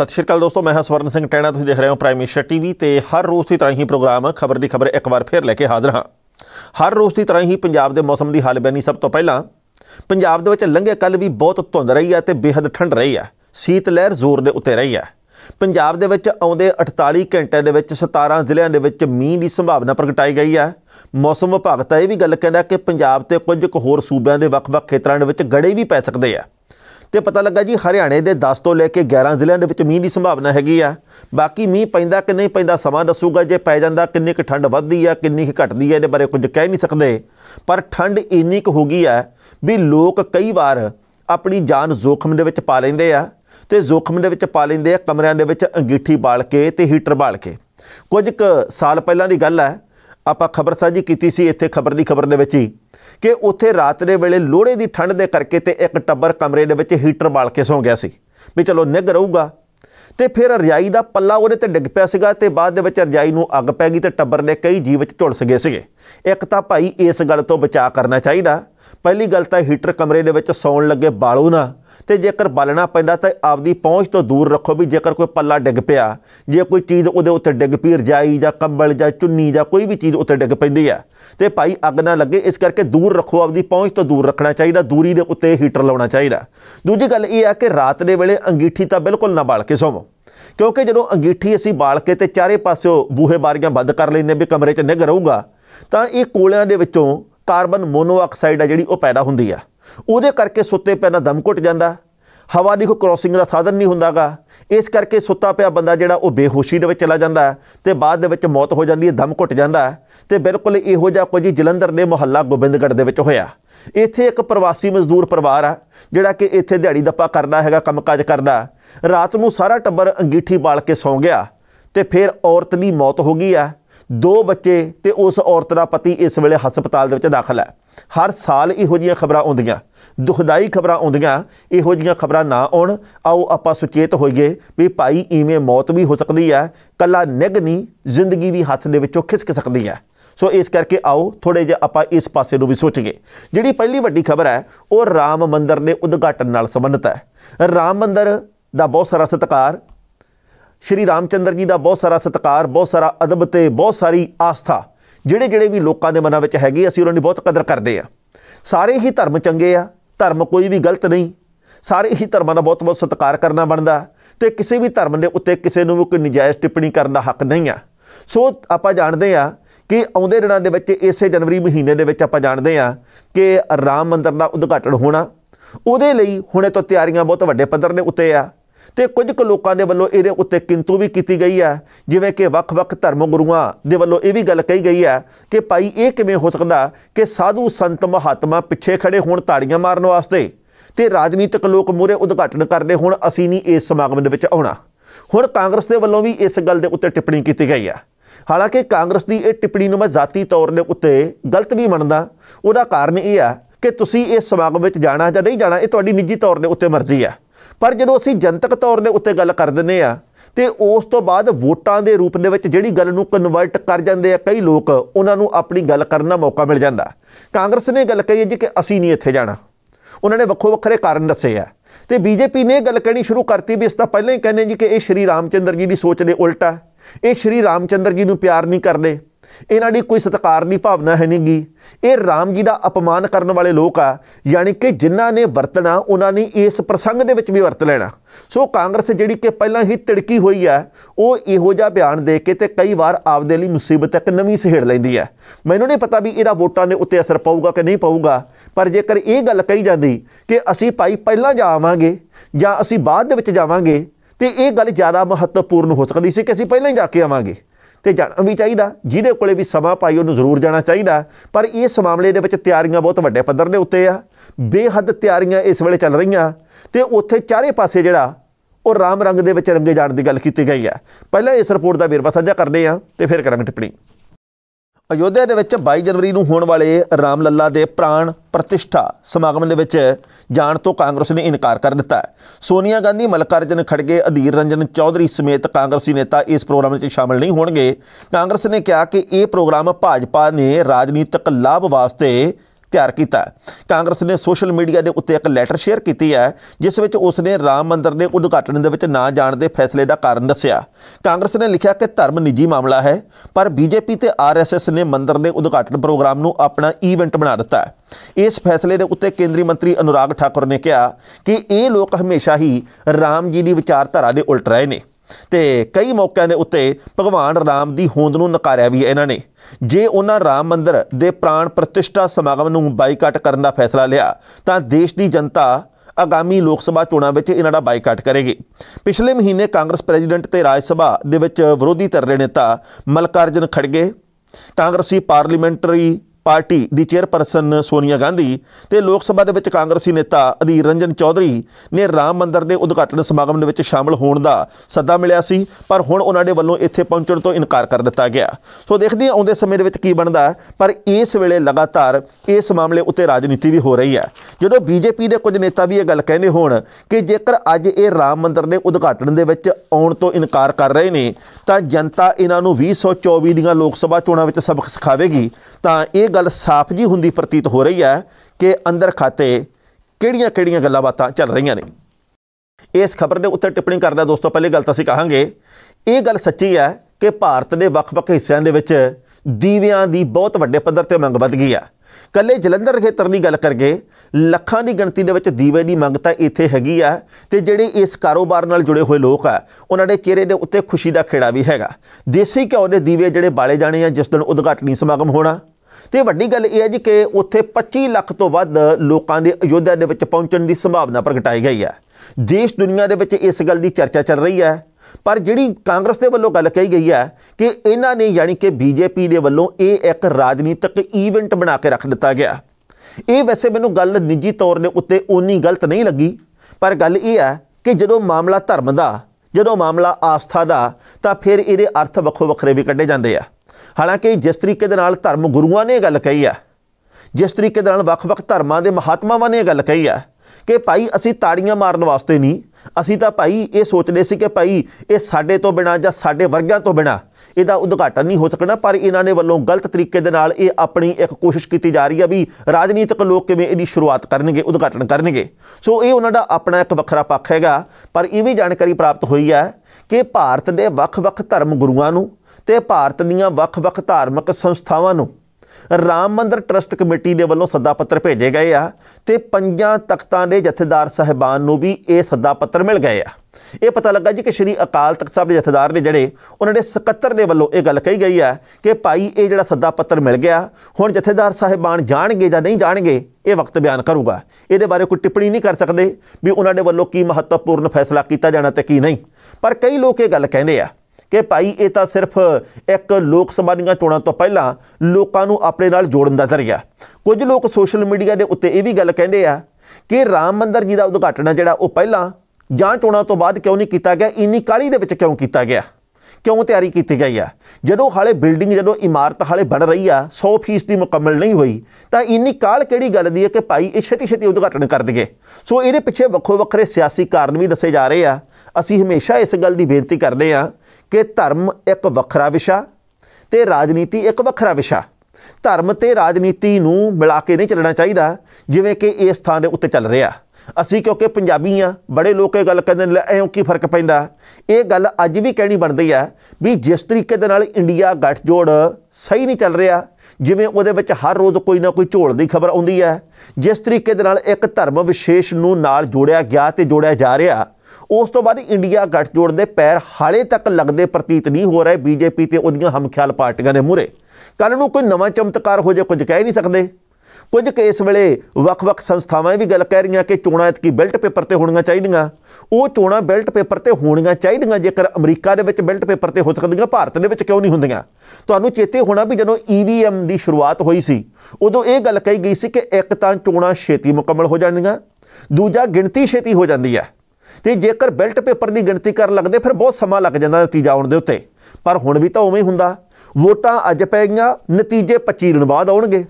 ਸਤਿ ਸ਼੍ਰੀ ਅਕਾਲ ਦੋਸਤੋ ਮੈਂ ਹਾਂ ਸਵਰਨ ਸਿੰਘ ਟੈਣਾ ਤੁਸੀਂ ਦੇਖ ਰਹੇ ਹੋ ਪ੍ਰਾਈਮ ਮਿਨਿਸਟਰ ਟੀਵੀ ਤੇ ਹਰ ਰੋਜ਼ ਦੀ ਤਰ੍ਹਾਂ ਹੀ ਪ੍ਰੋਗਰਾਮ ਖਬਰ ਦੀ ਖਬਰ ਇੱਕ ਵਾਰ ਫੇਰ ਲੈ ਕੇ ਹਾਜ਼ਰ ਹਾਂ ਹਰ ਰੋਜ਼ ਦੀ ਤਰ੍ਹਾਂ ਹੀ ਪੰਜਾਬ ਦੇ ਮੌਸਮ ਦੀ ਹਾਲ ਸਭ ਤੋਂ ਪਹਿਲਾਂ ਪੰਜਾਬ ਦੇ ਵਿੱਚ ਲੰਘੇ ਕੱਲ ਵੀ ਬਹੁਤ ਧੁੰਦ ਰਹੀ ਹੈ ਤੇ ਬੇਹਦ ਠੰਡ ਰਹੀ ਹੈ ਸੀਤ ਲਹਿਰ ਜ਼ੋਰ ਦੇ ਉੱਤੇ ਰਹੀ ਹੈ ਪੰਜਾਬ ਦੇ ਵਿੱਚ ਆਉਂਦੇ 48 ਘੰਟਿਆਂ ਦੇ ਵਿੱਚ 17 ਜ਼ਿਲ੍ਹਿਆਂ ਦੇ ਵਿੱਚ ਮੀਂਹ ਦੀ ਸੰਭਾਵਨਾ ਪ੍ਰਗਟਾਈ ਗਈ ਹੈ ਮੌਸਮ ਵਿਭਾਗ ਤਾਂ ਇਹ ਵੀ ਗੱਲ ਕਹਿੰਦਾ ਕਿ ਪੰਜਾਬ ਤੇ ਕੁਝ ਕੁ ਹੋਰ ਸੂਬਿਆਂ ਦੇ ਵੱਖ-ਵੱਖ ਖੇਤਰਾਂ ਦੇ ਵਿੱਚ ਗੜੇ ਵੀ ਪੈ ਸਕਦੇ ਆ ਤੇ ਪਤਾ ਲੱਗਾ ਜੀ ਹਰਿਆਣੇ ਦੇ 10 ਤੋਂ ਲੈ ਕੇ 11 ਜ਼ਿਲ੍ਹਿਆਂ ਦੇ ਵਿੱਚ ਮੀਂਹ ਦੀ ਸੰਭਾਵਨਾ ਹੈਗੀ ਆ ਬਾਕੀ ਮੀਂਹ ਪੈਂਦਾ ਕਿ ਨਹੀਂ ਪੈਂਦਾ ਸਮਾਂ ਦੱਸੂਗਾ ਜੇ ਪੈ ਜਾਂਦਾ ਕਿੰਨੀ ਕੁ ਠੰਡ ਵੱਧਦੀ ਆ ਕਿੰਨੀ ਕੁ ਘਟਦੀ ਆ ਇਹਦੇ ਬਾਰੇ ਕੁਝ ਕਹਿ ਨਹੀਂ ਸਕਦੇ ਪਰ ਠੰਡ ਇੰਨੀ ਕੁ ਹੋ ਗਈ ਆ ਵੀ ਲੋਕ ਕਈ ਵਾਰ ਆਪਣੀ ਜਾਨ ਜ਼ੋਖਮ ਦੇ ਵਿੱਚ ਪਾ ਲੈਂਦੇ ਆ ਤੇ ਜ਼ੋਖਮ ਦੇ ਵਿੱਚ ਪਾ ਲੈਂਦੇ ਆ ਕਮਰਿਆਂ ਦੇ ਵਿੱਚ ਅੰਗੀਠੀ ਬਾਲ ਕੇ ਤੇ ਹੀਟਰ ਬਾਲ ਕੇ ਕੁਝ ਕੁ ਸਾਲ ਪਹਿਲਾਂ ਦੀ ਗੱਲ ਹੈ ਆਪਾਂ ਖਬਰ ਸਾਂਝੀ ਕੀਤੀ ਸੀ ਇੱਥੇ ਖਬਰ ਦੀ ਖਬਰ ਦੇ ਵਿੱਚ ਹੀ ਕਿ ਉੱਥੇ ਰਾਤ ਦੇ ਵੇਲੇ ਲੋਹੜੇ ਦੀ ਠੰਡ ਦੇ ਕਰਕੇ ਤੇ ਇੱਕ ਟੱਬਰ ਕਮਰੇ ਦੇ ਵਿੱਚ ਹੀਟਰ ਬਾਲ ਕੇ ਸੌਂ ਗਿਆ ਸੀ ਵੀ ਚਲੋ ਨਿੱਗ ਰਹੂਗਾ ਤੇ ਫਿਰ ਰਜਾਈ ਦਾ ਪੱਲਾ ਉਹਦੇ ਤੇ ਡਿੱਗ ਪਿਆ ਸੀਗਾ ਤੇ ਬਾਅਦ ਦੇ ਵਿੱਚ ਰਜਾਈ ਨੂੰ ਅੱਗ ਪੈ ਗਈ ਤੇ ਟੱਬਰ ਨੇ ਕਈ ਜੀਵ ਵਿੱਚ ਝੁਲਸ ਗਏ ਸੀਗੇ ਇੱਕ ਤਾਂ ਭਾਈ ਇਸ ਗੱਲ ਤੋਂ ਬਚਾ ਕਰਨਾ ਚਾਹੀਦਾ ਪਹਿਲੀ ਗੱਲ ਤਾਂ ਹੀਟਰ ਕਮਰੇ ਦੇ ਵਿੱਚ ਸੌਣ ਲੱਗੇ ਬਾਲੂ ਨਾ ਤੇ ਜੇਕਰ ਬਾਲਣਾ ਪੈਂਦਾ ਤਾਂ ਆਪਦੀ ਪਹੁੰਚ ਤੋਂ ਦੂਰ ਰੱਖੋ ਵੀ ਜੇਕਰ ਕੋਈ ਪੱਲਾ ਡਿੱਗ ਪਿਆ ਜੇ ਕੋਈ ਚੀਜ਼ ਉਹਦੇ ਉੱਤੇ ਡਿੱਗ ਪਈ ਰਜਾਈ ਜਾਂ ਕੰਬਲ ਜਾਂ ਚੁੰਨੀ ਜਾਂ ਕੋਈ ਵੀ ਚੀਜ਼ ਉੱਤੇ ਡਿੱਗ ਪੈਂਦੀ ਆ ਤੇ ਭਾਈ ਅੱਗ ਨਾ ਲੱਗੇ ਇਸ ਕਰਕੇ ਦੂਰ ਰੱਖੋ ਆਪਦੀ ਪਹੁੰਚ ਤੋਂ ਦੂਰ ਰੱਖਣਾ ਚਾਹੀਦਾ ਦੂਰੀ ਦੇ ਉੱਤੇ ਹੀਟਰ ਲਾਉਣਾ ਚਾਹੀਦਾ ਦੂਜੀ ਗੱਲ ਇਹ ਆ ਕਿ ਰਾਤ ਦੇ ਵੇਲੇ ਅੰਗੀਠੀ ਤਾਂ ਬਿਲਕੁਲ ਨਾ ਬਾਲ ਕੇ ਸੋਵੋ ਕਿਉਂਕਿ ਜਦੋਂ ਅੰਗੀਠੀ ਅਸੀਂ ਬਾਲ ਕੇ ਤੇ ਚਾਰੇ ਪਾਸਿਓਂ ਬੂਹੇ ਬਾਰੀਆਂ ਬੰਦ ਕਰ ਲੈਨੇ ਵੀ ਕਮਰੇ 'ਚ ਨਿਗ ਰਹੂਗਾ ਤਾਂ ਇਹ ਕੋਲਿਆਂ ਦੇ ਵਿੱਚੋਂ ਕਾਰਬਨ ਮੋਨੋਆਕਸਾਈਡ ਆ ਜਿਹੜੀ ਉਹ ਪੈਦਾ ਹੁੰਦੀ ਆ ਉਹਦੇ ਕਰਕੇ ਸੁੱਤੇ ਪੈਣਾ ਨਾ ਦਮ ਘੁੱਟ ਜਾਂਦਾ ਹਵਾ ਦੀ ਕੋਈ ਕ੍ਰੋਸਿੰਗ ਦਾ ਸਾਧਨ ਨਹੀਂ ਹੁੰਦਾਗਾ ਇਸ ਕਰਕੇ ਸੁੱਤਾ ਪਿਆ ਬੰਦਾ ਜਿਹੜਾ ਉਹ ਬੇਹੋਸ਼ੀ ਦੇ ਵਿੱਚ ਚਲਾ ਜਾਂਦਾ ਤੇ ਬਾਅਦ ਦੇ ਵਿੱਚ ਮੌਤ ਹੋ ਜਾਂਦੀ ਹੈ ਦਮ ਘੁੱਟ ਜਾਂਦਾ ਤੇ ਬਿਲਕੁਲ ਇਹੋ ਜਿਹਾ ਕੋਈ ਜਲੰਧਰ ਦੇ ਮੁਹੱਲਾ ਗੋਬਿੰਦਗੜ੍ਹ ਦੇ ਵਿੱਚ ਹੋਇਆ ਇੱਥੇ ਇੱਕ ਪ੍ਰਵਾਸੀ ਮਜ਼ਦੂਰ ਪਰਿਵਾਰ ਆ ਜਿਹੜਾ ਕਿ ਇੱਥੇ ਦਿਹਾੜੀ ਦੱਪਾ ਕਰਦਾ ਹੈਗਾ ਕੰਮਕਾਜ ਕਰਦਾ ਰਾਤ ਨੂੰ ਸਾਰਾ ਟੱਬਰ ਅੰਗੀਠੀ ਬਾਲ ਕੇ ਸੌਂ ਗਿਆ ਤੇ ਫਿਰ ਔਰਤ ਦੀ ਮੌਤ ਹੋ ਗਈ ਆ ਦੋ ਬੱਚੇ ਤੇ ਉਸ ਔਰਤ ਦਾ ਪਤੀ ਇਸ ਵੇਲੇ ਹਸਪਤਾਲ ਦੇ ਵਿੱਚ ਦਾਖਲ ਹੈ ਹਰ ਸਾਲ ਇਹੋ ਜੀਆਂ ਖਬਰਾਂ ਆਉਂਦੀਆਂ ਦੁਖਦਾਈ ਖਬਰਾਂ ਆਉਂਦੀਆਂ ਇਹੋ ਜੀਆਂ ਖਬਰਾਂ ਨਾ ਆਉਣ ਆਓ ਆਪਾਂ ਸੁਚੇਤ ਹੋਈਏ ਵੀ ਭਾਈ ਇਵੇਂ ਮੌਤ ਵੀ ਹੋ ਸਕਦੀ ਹੈ ਕੱਲਾ ਨਿਗ ਨਹੀਂ ਜ਼ਿੰਦਗੀ ਵੀ ਹੱਥ ਦੇ ਵਿੱਚੋਂ ਖਿਸਕ ਸਕਦੀ ਹੈ ਸੋ ਇਸ ਕਰਕੇ ਆਓ ਥੋੜੇ ਜਿਹਾ ਆਪਾਂ ਇਸ ਪਾਸੇ ਨੂੰ ਵੀ ਸੋਚੀਏ ਜਿਹੜੀ ਪਹਿਲੀ ਵੱਡੀ ਖਬਰ ਹੈ ਉਹ ਰਾਮ ਮੰਦਰ ਦੇ ਉਦਘਾਟਨ ਨਾਲ ਸੰਬੰਧਿਤ ਹੈ ਰਾਮ ਮੰਦਰ ਦਾ ਬਹੁਤ ਸਾਰਾ ਸਤਿਕਾਰ ਸ਼੍ਰੀ ਰਾਮਚੰਦਰ ਜੀ ਦਾ ਬਹੁਤ ਸਾਰਾ ਸਤਿਕਾਰ ਬਹੁਤ ਸਾਰਾ ਅਦਬ ਤੇ ਬਹੁਤ ਸਾਰੀ ਆਸਥਾ ਜਿਹੜੇ ਜਿਹੜੇ ਵੀ ਲੋਕਾਂ ਦੇ ਮਨਾਂ ਵਿੱਚ ਹੈਗੇ ਅਸੀਂ ਉਹਨਾਂ ਦੀ ਬਹੁਤ ਕਦਰ ਕਰਦੇ ਆ ਸਾਰੇ ਹੀ ਧਰਮ ਚੰਗੇ ਆ ਧਰਮ ਕੋਈ ਵੀ ਗਲਤ ਨਹੀਂ ਸਾਰੇ ਹੀ ਧਰਮਾਂ ਦਾ ਬਹੁਤ-ਬਹੁਤ ਸਤਿਕਾਰ ਕਰਨਾ ਬਣਦਾ ਤੇ ਕਿਸੇ ਵੀ ਧਰਮ ਦੇ ਉੱਤੇ ਕਿਸੇ ਨੂੰ ਕੋਈ ਨਜਾਇਜ਼ ਟਿੱਪਣੀ ਕਰਨ ਦਾ ਹੱਕ ਨਹੀਂ ਆ ਸੋ ਆਪਾਂ ਜਾਣਦੇ ਆ ਕਿ ਆਉਂਦੇ ਦਿਨਾਂ ਦੇ ਵਿੱਚ ਇਸੇ ਜਨਵਰੀ ਮਹੀਨੇ ਦੇ ਵਿੱਚ ਆਪਾਂ ਜਾਣਦੇ ਆ ਕਿ ਰਾਮ ਮੰਦਰ ਦਾ ਉਦਘਾਟਨ ਹੋਣਾ ਉਹਦੇ ਲਈ ਹੁਣੇ ਤੋਂ ਤਿਆਰੀਆਂ ਬਹੁਤ ਵੱਡੇ ਪੱਧਰ ਨੇ ਉੱਤੇ ਆ ਤੇ ਕੁਝ ਕੁ ਲੋਕਾਂ ਦੇ ਵੱਲੋਂ ਇਹਦੇ ਉੱਤੇ ਕਿੰਤੂ ਵੀ ਕੀਤੀ ਗਈ ਹੈ ਜਿਵੇਂ ਕਿ ਵੱਖ-ਵੱਖ ਧਰਮ ਗੁਰੂਆਂ ਦੇ ਵੱਲੋਂ ਇਹ ਵੀ ਗੱਲ ਕਹੀ ਗਈ ਹੈ ਕਿ ਭਾਈ ਇਹ ਕਿਵੇਂ ਹੋ ਸਕਦਾ ਕਿ ਸਾਧੂ ਸੰਤ ਮਹਾਤਮਾ ਪਿੱਛੇ ਖੜੇ ਹੋਣ ਤਾੜੀਆਂ ਮਾਰਨ ਵਾਸਤੇ ਤੇ ਰਾਜਨੀਤਿਕ ਲੋਕ ਮੂਰੇ ਉਦਘਾਟਨ ਕਰਦੇ ਹੁਣ ਅਸੀਂ ਨਹੀਂ ਇਸ ਸਮਾਗਮ ਦੇ ਵਿੱਚ ਆਉਣਾ ਹੁਣ ਕਾਂਗਰਸ ਦੇ ਵੱਲੋਂ ਵੀ ਇਸ ਗੱਲ ਦੇ ਉੱਤੇ ਟਿੱਪਣੀ ਕੀਤੀ ਗਈ ਹੈ ਹਾਲਾਂਕਿ ਕਾਂਗਰਸ ਦੀ ਇਹ ਟਿੱਪਣੀ ਨੂੰ ਮੈਂ ਜ਼ਾਤੀ ਤੌਰ ਦੇ ਉੱਤੇ ਗਲਤ ਵੀ ਮੰਨਦਾ ਉਹਦਾ ਕਾਰਨ ਇਹ ਆ ਕਿ ਤੁਸੀਂ ਇਸ ਸਮਾਗਮ ਵਿੱਚ ਜਾਣਾ ਜਾਂ ਨਹੀਂ ਜਾਣਾ ਇਹ ਤੁਹਾਡੀ ਨਿੱਜੀ ਤੌਰ ਦੇ ਉੱਤੇ ਮਰਜ਼ੀ ਆ ਪਰ ਜਦੋਂ ਅਸੀਂ ਜਨਤਕ ਤੌਰ ਦੇ ਉੱਤੇ ਗੱਲ ਕਰ ਦਿੰਨੇ ਆ ਤੇ ਉਸ ਤੋਂ ਬਾਅਦ ਵੋਟਾਂ ਦੇ ਰੂਪ ਦੇ ਵਿੱਚ ਜਿਹੜੀ ਗੱਲ ਨੂੰ ਕਨਵਰਟ ਕਰ ਜਾਂਦੇ ਆ ਕਈ ਲੋਕ ਉਹਨਾਂ ਨੂੰ ਆਪਣੀ ਗੱਲ ਕਰਨ ਦਾ ਮੌਕਾ ਮਿਲ ਜਾਂਦਾ ਕਾਂਗਰਸ ਨੇ ਗੱਲ ਕਹੀ ਜੀ ਕਿ ਅਸੀਂ ਨਹੀਂ ਇੱਥੇ ਜਾਣਾ ਉਹਨਾਂ ਨੇ ਵੱਖੋ ਵੱਖਰੇ ਕਾਰਨ ਦੱਸੇ ਆ ਤੇ ਬੀਜੇਪੀ ਨੇ ਗੱਲ ਕਹਿਣੀ ਸ਼ੁਰੂ ਕਰਤੀ ਵੀ ਇਸ ਤੋਂ ਪਹਿਲਾਂ ਹੀ ਕਹਿੰਦੇ ਜੀ ਕਿ ਇਹ ਸ਼੍ਰੀ ਰਾਮਚੰਦਰ ਜੀ ਦੀ ਸੋਚ ਦੇ ਉਲਟਾ ਇਹ ਸ਼੍ਰੀ ਰਾਮਚੰਦਰ ਜੀ ਨੂੰ ਪਿਆਰ ਨਹੀਂ ਕਰਦੇ ਇਹਨਾਂ ਦੀ ਕੋਈ ਸਤਕਾਰ ਦੀ ਭਾਵਨਾ ਹੈ ਨਹੀਂਗੀ ਇਹ ਰਾਮ ਜੀ ਦਾ ਅਪਮਾਨ ਕਰਨ ਵਾਲੇ ਲੋਕ ਆ ਯਾਨੀ ਕਿ ਜਿਨ੍ਹਾਂ ਨੇ ਵਰਤਣਾ ਉਹਨਾਂ ਨੇ ਇਸ ਪ੍ਰਸੰਗ ਦੇ ਵਿੱਚ ਵੀ ਵਰਤ ਲੈਣਾ ਸੋ ਕਾਂਗਰਸ ਜਿਹੜੀ ਕਿ ਪਹਿਲਾਂ ਹੀ ਤਿੜਕੀ ਹੋਈ ਆ ਉਹ ਇਹੋ ਜਿਹਾ ਬਿਆਨ ਦੇ ਕੇ ਤੇ ਕਈ ਵਾਰ ਆਪਦੇ ਲਈ ਮੁਸੀਬਤ ਇੱਕ ਨਵੀਂ ਸਹੇੜ ਲੈਂਦੀ ਆ ਮੈਨੂੰ ਨਹੀਂ ਪਤਾ ਵੀ ਇਹਦਾ ਵੋਟਾਂ ਦੇ ਉੱਤੇ ਅਸਰ ਪਾਊਗਾ ਕਿ ਨਹੀਂ ਪਾਊਗਾ ਪਰ ਜੇਕਰ ਇਹ ਗੱਲ ਕਹੀ ਜਾਂਦੀ ਕਿ ਅਸੀਂ ਭਾਈ ਪਹਿਲਾਂ ਜਾਵਾਂਗੇ ਜਾਂ ਅਸੀਂ ਬਾਅਦ ਦੇ ਵਿੱਚ ਜਾਵਾਂਗੇ ਤੇ ਇਹ ਗੱਲ ਜ਼ਿਆਦਾ ਮਹੱਤਵਪੂਰਨ ਹੋ ਸਕਦੀ ਸੀ ਕਿ ਅਸੀਂ ਪਹਿਲਾਂ ਹੀ ਜਾ ਕੇ ਆਵਾਂਗੇ ਤੇ ਜਾਣਾ ਵੀ ਚਾਹੀਦਾ ਜਿਹਦੇ ਕੋਲੇ ਵੀ ਸਮਾਂ ਪਾਈ ਉਹਨੂੰ ਜ਼ਰੂਰ ਜਾਣਾ ਚਾਹੀਦਾ ਪਰ ਇਸ ਮਾਮਲੇ ਦੇ ਵਿੱਚ ਤਿਆਰੀਆਂ ਬਹੁਤ ਵੱਡੇ ਪੱਧਰ ਦੇ ਉੱਤੇ ਆ ਬੇਹੱਦ ਤਿਆਰੀਆਂ ਇਸ ਵੇਲੇ ਚੱਲ ਰਹੀਆਂ ਤੇ ਉੱਥੇ ਚਾਰੇ ਪਾਸੇ ਜਿਹੜਾ ਉਹ ਰਾਮ ਰੰਗ ਦੇ ਵਿੱਚ ਰੰਗੇ ਜਾਣ ਦੀ ਗੱਲ ਕੀਤੀ ਗਈ ਆ ਪਹਿਲਾਂ ਇਸ ਰਿਪੋਰਟ ਦਾ ਵੇਰਵਾ ਸਾਂਝਾ ਕਰਦੇ ਆ ਤੇ ਫਿਰ ਕਰਾਂਗੇ ਟਿੱਪਣੀ ਅਯੋਧਿਆ ਦੇ ਵਿੱਚ 22 ਜਨਵਰੀ ਨੂੰ ਹੋਣ ਵਾਲੇ ਰਾਮ ਲੱਲਾ ਦੇ ਪ੍ਰਾਣ ਪ੍ਰਤਿਸ਼ਠਾ ਸਮਾਗਮ ਦੇ ਵਿੱਚ ਜਾਣ ਤੋਂ ਕਾਂਗਰਸ ਨੇ ਇਨਕਾਰ ਕਰ ਦਿੱਤਾ ਸੋਨੀਆ ਗਾਂਧੀ ਮਲਕਾਰਜਨ ਖੜਗੇ ਅਧੀਰ ਰੰਜਨ ਚੌਧਰੀ ਸਮੇਤ ਕਾਂਗਰਸੀ ਨੇਤਾ ਇਸ ਪ੍ਰੋਗਰਾਮ ਵਿੱਚ ਸ਼ਾਮਲ ਨਹੀਂ ਹੋਣਗੇ ਕਾਂਗਰਸ ਨੇ ਕਿਹਾ ਕਿ ਇਹ ਪ੍ਰੋਗਰਾਮ ਭਾਜਪਾ ਨੇ ਰਾਜਨੀਤਿਕ ਲਾਭ ਵਾਸਤੇ ਤਿਆਰ ਕੀਤਾ ਕਾਂਗਰਸ ਨੇ ਸੋਸ਼ਲ ਮੀਡੀਆ ਦੇ ਉੱਤੇ ਇੱਕ ਲੈਟਰ ਸ਼ੇਅਰ ਕੀਤੀ ਹੈ ਜਿਸ ਵਿੱਚ ਉਸ ਨੇ ਰਾਮ ਮੰਦਰ ਦੇ ਉਦਘਾਟਨ ਦੇ ਵਿੱਚ ਨਾ ਜਾਣ ਦੇ ਫੈਸਲੇ ਦਾ ਕਾਰਨ ਦੱਸਿਆ ਕਾਂਗਰਸ ਨੇ ਲਿਖਿਆ ਕਿ ਧਰਮ ਨਿੱਜੀ ਮਾਮਲਾ ਹੈ ਪਰ ਬੀਜੇਪੀ ਤੇ ਆਰਐਸਐਸ ਨੇ ਮੰਦਰ ਦੇ ਉਦਘਾਟਨ ਪ੍ਰੋਗਰਾਮ ਨੂੰ ਆਪਣਾ ਈਵੈਂਟ ਬਣਾ ਦਿੱਤਾ ਇਸ ਫੈਸਲੇ ਦੇ ਉੱਤੇ ਕੇਂਦਰੀ ਮੰਤਰੀ ਅਨੁਰਾਗ ਠਾਕੁਰ ਨੇ ਕਿਹਾ ਕਿ ਇਹ ਲੋਕ ਹਮੇਸ਼ਾ ਹੀ ਰਾਮ ਜੀ ਦੀ ਵਿਚਾਰਧਾਰਾ ਦੇ ਉਲਟ ਰਹੇ ਨੇ ਤੇ ਕਈ ਮੌਕਿਆਂ ਦੇ ਉੱਤੇ ਭਗਵਾਨ ਰਾਮ ਦੀ ਹੋਂਦ ਨੂੰ ਨਕਾਰਿਆ ਵੀ ਇਹਨਾਂ ਨੇ ਜੇ ਉਹਨਾਂ ਰਾਮ ਮੰਦਰ ਦੇ ਪ੍ਰਾਣ ਪ੍ਰਤਿਸ਼ਠਾ ਸਮਾਗਮ ਨੂੰ ਬਾਈਕਾਟ ਕਰਨ ਦਾ ਫੈਸਲਾ ਲਿਆ ਤਾਂ ਦੇਸ਼ ਦੀ ਜਨਤਾ ਆਗਾਮੀ ਲੋਕ ਸਭਾ ਚੋਣਾਂ ਵਿੱਚ ਇਹਨਾਂ ਦਾ ਬਾਈਕਾਟ ਕਰੇਗੀ ਪਿਛਲੇ ਮਹੀਨੇ ਕਾਂਗਰਸ ਪ੍ਰੈਜ਼ੀਡੈਂਟ ਤੇ ਰਾਜ ਸਭਾ ਦੇ ਵਿੱਚ ਵਿਰੋਧੀ ਧਿਰ ਦੇ ਨੇਤਾ ਮਲਕਾਰਜਨ ਖੜਗੇ ਕਾਂਗਰਸੀ ਪਾਰਲੀਮੈਂਟਰੀ ਪਾਰਟੀ ਦੀ ਚੇਅਰਪਰਸਨ ਸੋਨੀਆ ਗਾਂਧੀ ਤੇ ਲੋਕ ਸਭਾ ਦੇ ਵਿੱਚ ਕਾਂਗਰਸੀ ਨੇਤਾ ਅਧੀਰ ਰੰਜਨ ਚੌਧਰੀ ਨੇ ਰਾਮ ਮੰਦਰ ਦੇ ਉਦਘਾਟਨ ਸਮਾਗਮ ਦੇ ਵਿੱਚ ਸ਼ਾਮਲ ਹੋਣ ਦਾ ਸੱਦਾ ਮਿਲਿਆ ਸੀ ਪਰ ਹੁਣ ਉਹਨਾਂ ਦੇ ਵੱਲੋਂ ਇੱਥੇ ਪਹੁੰਚਣ ਤੋਂ ਇਨਕਾਰ ਕਰ ਦਿੱਤਾ ਗਿਆ ਸੋ ਦੇਖਦੇ ਹਾਂ ਆਉਂਦੇ ਸਮੇਂ ਦੇ ਵਿੱਚ ਕੀ ਬਣਦਾ ਪਰ ਇਸ ਵੇਲੇ ਲਗਾਤਾਰ ਇਸ ਮਾਮਲੇ ਉੱਤੇ ਰਾਜਨੀਤੀ ਵੀ ਹੋ ਰਹੀ ਹੈ ਜਦੋਂ ਬੀਜੇਪੀ ਦੇ ਕੁਝ ਨੇਤਾ ਵੀ ਇਹ ਗੱਲ ਕਹਿੰਦੇ ਹੋਣ ਕਿ ਜੇਕਰ ਅੱਜ ਇਹ ਰਾਮ ਮੰਦਰ ਦੇ ਉਦਘਾਟਨ ਦੇ ਵਿੱਚ ਆਉਣ ਤੋਂ ਇਨਕਾਰ ਕਰ ਰਹੇ ਨੇ ਤਾਂ ਜਨਤਾ ਇਹਨਾਂ ਨੂੰ 2024 ਦੀਆਂ ਲੋਕ ਸਭਾ ਚੋਣਾਂ ਵਿੱਚ ਸਬਕ ਸਿਖਾਵੇਗੀ ਤਾਂ ਇਹ ਗੱਲ ਸਾਫ਼ ਜੀ ਹੁੰਦੀ ਪ੍ਰਤੀਤ ਹੋ ਰਹੀ ਹੈ ਕਿ ਅੰਦਰ ਖਾਤੇ ਕਿਹੜੀਆਂ ਕਿਹੜੀਆਂ ਗੱਲਾਂ ਬਾਤਾਂ ਚੱਲ ਰਹੀਆਂ ਨੇ ਇਸ ਖਬਰ ਦੇ ਉੱਤੇ ਟਿੱਪਣੀ ਕਰਦਾ ਦੋਸਤੋ ਪਹਿਲੇ ਗੱਲ ਤਾਂ ਅਸੀਂ ਕਹਾਂਗੇ ਇਹ ਗੱਲ ਸੱਚੀ ਹੈ ਕਿ ਭਾਰਤ ਦੇ ਵੱਖ-ਵੱਖ ਹਿੱਸਿਆਂ ਦੇ ਵਿੱਚ ਦੀਵਿਆਂ ਦੀ ਬਹੁਤ ਵੱਡੇ ਪੱਧਰ ਤੇ ਮੰਗ ਵੱਧ ਗਈ ਆ ਕੱਲੇ ਜਲੰਧਰ ਖੇਤਰ ਦੀ ਗੱਲ ਕਰਗੇ ਲੱਖਾਂ ਦੀ ਗਿਣਤੀ ਦੇ ਵਿੱਚ ਦੀਵੇ ਦੀ ਮੰਗ ਤਾਂ ਇੱਥੇ ਹੈਗੀ ਆ ਤੇ ਜਿਹੜੇ ਇਸ ਕਾਰੋਬਾਰ ਨਾਲ ਜੁੜੇ ਹੋਏ ਲੋਕ ਆ ਉਹਨਾਂ ਦੇ ਚਿਹਰੇ ਦੇ ਉੱਤੇ ਖੁਸ਼ੀ ਦਾ ਖੇੜਾ ਵੀ ਹੈਗਾ ਦੇਸੀ ਘਿਓ ਦੇ ਦੀਵੇ ਜਿਹੜੇ ਬਾਲੇ ਜਾਣੇ ਆ ਜਿਸ ਦਿਨ ਉਦਘਾਟਨੀ ਸਮਾਗਮ ਹੋਣਾ ਤੇ ਵੱਡੀ ਗੱਲ ਇਹ ਹੈ ਜੀ ਕਿ ਉੱਥੇ 25 ਲੱਖ ਤੋਂ ਵੱਧ ਲੋਕਾਂ ਦੇ ਅਯੋਧਿਆ ਦੇ ਵਿੱਚ ਪਹੁੰਚਣ ਦੀ ਸੰਭਾਵਨਾ ਪ੍ਰਗਟਾਈ ਗਈ ਹੈ ਦੇਸ਼ ਦੁਨੀਆ ਦੇ ਵਿੱਚ ਇਸ ਗੱਲ ਦੀ ਚਰਚਾ ਚੱਲ ਰਹੀ ਹੈ ਪਰ ਜਿਹੜੀ ਕਾਂਗਰਸ ਦੇ ਵੱਲੋਂ ਗੱਲ ਕਹੀ ਗਈ ਹੈ ਕਿ ਇਹਨਾਂ ਨੇ ਯਾਨੀ ਕਿ ਬੀਜੇਪੀ ਦੇ ਵੱਲੋਂ ਇਹ ਇੱਕ ਰਾਜਨੀਤਿਕ ਈਵੈਂਟ ਬਣਾ ਕੇ ਰੱਖ ਦਿੱਤਾ ਗਿਆ ਇਹ ਵੈਸੇ ਮੈਨੂੰ ਗੱਲ ਨਿੱਜੀ ਤੌਰ ਦੇ ਉੱਤੇ ਓਨੀ ਗਲਤ ਨਹੀਂ ਲੱਗੀ ਪਰ ਗੱਲ ਇਹ ਹੈ ਕਿ ਜਦੋਂ ਮਾਮਲਾ ਧਰਮ ਦਾ ਜਦੋਂ ਮਾਮਲਾ ਆਸਥਾ ਦਾ ਤਾਂ ਫਿਰ ਇਹਦੇ ਅਰਥ ਵੱਖੋ ਵੱਖਰੇ ਵੀ ਕੱਢੇ ਜਾਂਦੇ ਆ ਹਾਲਾਂਕਿ ਜਿਸ ਤਰੀਕੇ ਦੇ ਨਾਲ ਧਰਮ ਗੁਰੂਆਂ ਨੇ ਇਹ ਗੱਲ ਕਹੀ ਆ ਜਿਸ ਤਰੀਕੇ ਦੇ ਨਾਲ ਵੱਖ-ਵੱਖ ਧਰਮਾਂ ਦੇ ਮਹਾਤਮਾਵਾਂ ਨੇ ਇਹ ਗੱਲ ਕਹੀ ਆ ਕਿ ਭਾਈ ਅਸੀਂ ਤਾੜੀਆਂ ਮਾਰਨ ਵਾਸਤੇ ਨਹੀਂ ਅਸੀਂ ਤਾਂ ਭਾਈ ਇਹ ਸੋਚਦੇ ਸੀ ਕਿ ਭਾਈ ਇਹ ਸਾਡੇ ਤੋਂ ਬਿਨਾ ਜਾਂ ਸਾਡੇ ਵਰਗਿਆਂ ਤੋਂ ਬਿਨਾ ਇਹਦਾ ਉਦਘਾਟਨ ਨਹੀਂ ਹੋ ਸਕਣਾ ਪਰ ਇਹਨਾਂ ਨੇ ਵੱਲੋਂ ਗਲਤ ਤਰੀਕੇ ਦੇ ਨਾਲ ਇਹ ਆਪਣੀ ਇੱਕ ਕੋਸ਼ਿਸ਼ ਕੀਤੀ ਜਾ ਰਹੀ ਹੈ ਵੀ ਰਾਜਨੀਤਿਕ ਲੋਕ ਕਿਵੇਂ ਇਹਦੀ ਸ਼ੁਰੂਆਤ ਕਰਨਗੇ ਉਦਘਾਟਨ ਕਰਨਗੇ ਸੋ ਇਹ ਉਹਨਾਂ ਦਾ ਆਪਣਾ ਇੱਕ ਵੱਖਰਾ ਪੱਖ ਹੈਗਾ ਪਰ ਇਹ ਵੀ ਜਾਣਕਾਰੀ ਪ੍ਰਾਪਤ ਹੋਈ ਹੈ ਕਿ ਭਾਰਤ ਦੇ ਵੱਖ-ਵੱਖ ਧਰਮ ਗੁਰੂਆਂ ਨੂੰ ਤੇ ਭਾਰਤ ਦੀਆਂ ਵੱਖ-ਵੱਖ ਧਾਰਮਿਕ ਸੰਸਥਾਵਾਂ ਨੂੰ ਰਾਮ ਮੰਦਰ ਟਰਸਟ ਕਮੇਟੀ ਦੇ ਵੱਲੋਂ ਸੱਦਾ ਪੱਤਰ ਭੇਜੇ ਗਏ ਆ ਤੇ ਪੰਜਾਂ ਤਖਤਾਂ ਦੇ ਜਥੇਦਾਰ ਸਹਿਬਾਨ ਨੂੰ ਵੀ ਇਹ ਸੱਦਾ ਪੱਤਰ ਮਿਲ ਗਏ ਆ ਇਹ ਪਤਾ ਲੱਗਾ ਜੀ ਕਿ ਸ਼੍ਰੀ ਅਕਾਲ ਤਖਤ ਸਾਹਿਬ ਦੇ ਜਥੇਦਾਰ ਨੇ ਜਿਹੜੇ ਉਹਨਾਂ ਦੇ ਸਕੱਤਰ ਦੇ ਵੱਲੋਂ ਇਹ ਗੱਲ ਕਹੀ ਗਈ ਆ ਕਿ ਭਾਈ ਇਹ ਜਿਹੜਾ ਸੱਦਾ ਪੱਤਰ ਮਿਲ ਗਿਆ ਹੁਣ ਜਥੇਦਾਰ ਸਹਿਬਾਨ ਜਾਣਗੇ ਜਾਂ ਨਹੀਂ ਜਾਣਗੇ ਇਹ ਵਕਤ ਬਿਆਨ ਕਰੂਗਾ ਇਹਦੇ ਬਾਰੇ ਕੋਈ ਟਿੱਪਣੀ ਨਹੀਂ ਕਰ ਸਕਦੇ ਵੀ ਉਹਨਾਂ ਦੇ ਵੱਲੋਂ ਕੀ ਮਹੱਤਵਪੂਰਨ ਫੈਸਲਾ ਕੀਤਾ ਜਾਣਾ ਤੇ ਕੀ ਨਹੀਂ ਪਰ ਕਈ ਲੋਕ ਇਹ ਗੱਲ ਕਹਿੰਦੇ ਆ ਕਿ ਭਾਈ ਇਹ ਤਾਂ ਸਿਰਫ ਇੱਕ ਲੋਕ ਸਭਾ ਦੀਆਂ ਚੋਣਾਂ ਤੋਂ ਪਹਿਲਾਂ ਲੋਕਾਂ ਨੂੰ ਆਪਣੇ ਨਾਲ ਜੋੜਨ ਦਾ ਜ਼ਰੀਆ ਕੁਝ ਲੋਕ ਸੋਸ਼ਲ ਮੀਡੀਆ ਦੇ ਉੱਤੇ ਇਹ ਵੀ ਗੱਲ ਕਹਿੰਦੇ ਆ ਕਿ ਰਾਮ ਮੰਦਰ ਜੀ ਦਾ ਉਦਘਾਟਨ ਜਿਹੜਾ ਉਹ ਪਹਿਲਾਂ ਜਾਂ ਚੋਣਾਂ ਤੋਂ ਬਾਅਦ ਕਿਉਂ ਨਹੀਂ ਕੀਤਾ ਗਿਆ ਇੰਨੀ ਕਾਲੀ ਦੇ ਵਿੱਚ ਕਿਉਂ ਕੀਤਾ ਗਿਆ ਕਿਉਂ ਤਿਆਰੀ ਕੀਤੀ ਗਈ ਆ ਜਦੋਂ ਹਾਲੇ ਬਿਲਡਿੰਗ ਜਦੋਂ ਇਮਾਰਤ ਹਾਲੇ ਬਣ ਰਹੀ ਆ 100% ਦੀ ਮੁਕੰਮਲ ਨਹੀਂ ਹੋਈ ਤਾਂ ਇੰਨੀ ਕਾਲ ਕਿਹੜੀ ਗੱਲ ਦੀ ਹੈ ਕਿ ਭਾਈ ਇਹ ਛੇਤੀ ਛੇਤੀ ਉਦਘਾਟਨ ਕਰ ਦਿਗੇ ਸੋ ਇਹਦੇ ਪਿੱਛੇ ਵੱਖੋ ਵੱਖਰੇ ਸਿਆਸੀ ਕਾਰਨ ਵੀ ਦੱਸੇ ਜਾ ਰਹੇ ਆ ਅਸੀਂ ਹਮੇਸ਼ਾ ਇਸ ਗੱਲ ਦੀ ਬੇਨਤੀ ਕਰਦੇ ਆ ਕਿ ਧਰਮ ਇੱਕ ਵੱਖਰਾ ਵਿਸ਼ਾ ਤੇ ਰਾਜਨੀਤੀ ਇੱਕ ਵੱਖਰਾ ਵਿਸ਼ਾ ਧਰਮ ਤੇ ਰਾਜਨੀਤੀ ਨੂੰ ਮਿਲਾ ਕੇ ਨਹੀਂ ਚੱਲਣਾ ਚਾਹੀਦਾ ਜਿਵੇਂ ਕਿ ਇਸ ਥਾਂ ਦੇ ਉੱਤੇ ਚੱਲ ਰਿਹਾ ਅਸੀਂ ਕਿਉਂਕਿ ਪੰਜਾਬੀ ਆ ਬੜੇ ਲੋਕ ਇਹ ਗੱਲ ਕਹਿੰਦੇ ਨੇ ਐਉਂ ਕੀ ਫਰਕ ਪੈਂਦਾ ਇਹ ਗੱਲ ਅੱਜ ਵੀ ਕਹਿਣੀ ਬਣਦੀ ਆ ਵੀ ਜਿਸ ਤਰੀਕੇ ਦੇ ਨਾਲ ਇੰਡੀਆ ਗੱਠ ਜੋੜ ਸਹੀ ਨਹੀਂ ਚੱਲ ਰਿਹਾ ਜਿਵੇਂ ਉਹਦੇ ਵਿੱਚ ਹਰ ਰੋਜ਼ ਕੋਈ ਨਾ ਕੋਈ ਝੋਲ ਦੀ ਖਬਰ ਆਉਂਦੀ ਹੈ ਜਿਸ ਤਰੀਕੇ ਦੇ ਨਾਲ ਇੱਕ ਧਰਮ ਵਿਸ਼ੇਸ਼ ਨੂੰ ਨਾਲ ਜੋੜਿਆ ਗਿਆ ਤੇ ਜੋੜਿਆ ਜਾ ਰਿਹਾ ਉਸ ਤੋਂ ਬਾਅਦ ਇੰਡੀਆ ਗੱਠ ਜੋੜ ਦੇ ਪੈਰ ਹਾਲੇ ਤੱਕ ਲੱਗਦੇ ਪ੍ਰਤੀਤ ਨਹੀਂ ਹੋ ਰਹੇ ਬੀਜੇਪੀ ਤੇ ਉਹਦੀਆਂ ਹਮਖਿਆਲ ਪਾਰਟੀਆਂ ਦੇ ਮੂਰੇ ਕੱਲ ਨੂੰ ਕੋਈ ਨਵਾਂ ਚਮਤਕਾਰ ਹੋ ਜਾਏ ਕੁਝ ਕਹਿ ਨਹੀਂ ਸਕਦੇ ਕੁਝ ਕੇਸ ਵੇਲੇ ਵੱਖ-ਵੱਖ ਸੰਸਥਾਵਾਂ ਵੀ ਗੱਲ ਕਹਿ ਰਹੀਆਂ ਕਿ ਚੋਣਾਂ ਇਤਕੀ ਬੈਲਟ ਪੇਪਰ ਤੇ ਹੋਣੀਆਂ ਚਾਹੀਦੀਆਂ ਉਹ ਚੋਣਾਂ ਬੈਲਟ ਪੇਪਰ ਤੇ ਹੋਣੀਆਂ ਚਾਹੀਦੀਆਂ ਜੇਕਰ ਅਮਰੀਕਾ ਦੇ ਵਿੱਚ ਬੈਲਟ ਪੇਪਰ ਤੇ ਹੋ ਸਕਦੀਆਂ ਭਾਰਤ ਦੇ ਵਿੱਚ ਕਿਉਂ ਨਹੀਂ ਹੁੰਦੀਆਂ ਤੁਹਾਨੂੰ ਚੇਤੇ ਹੋਣਾ ਵੀ ਜਦੋਂ ਈਵੀਐਮ ਦੀ ਸ਼ੁਰੂਆਤ ਹੋਈ ਸੀ ਉਦੋਂ ਇਹ ਗੱਲ ਕਹੀ ਗਈ ਸੀ ਕਿ ਇੱਕ ਤਾਂ ਚੋਣਾਂ ਛੇਤੀ ਮੁਕੰਮਲ ਹੋ ਜਾਣਗੀਆਂ ਦੂਜਾ ਗਿਣਤੀ ਛੇਤੀ ਹੋ ਜਾਂਦੀ ਹੈ ਤੇ ਜੇਕਰ ਬੈਲਟ ਪੇਪਰ ਦੀ ਗਿਣਤੀ ਕਰਨ ਲੱਗਦੇ ਫਿਰ ਬਹੁਤ ਸਮਾਂ ਲੱਗ ਜਾਂਦਾ ਨਤੀਜਾ ਆਉਣ ਦੇ ਉੱਤੇ ਪਰ ਹੁਣ ਵੀ ਤਾਂ ਉਵੇਂ ਹੀ ਹੁੰਦਾ ਵੋਟਾਂ ਅੱਜ ਪੈ ਗਈਆਂ ਨਤੀਜੇ 25 ਦਿਨ ਬਾਅਦ ਆਉਣਗੇ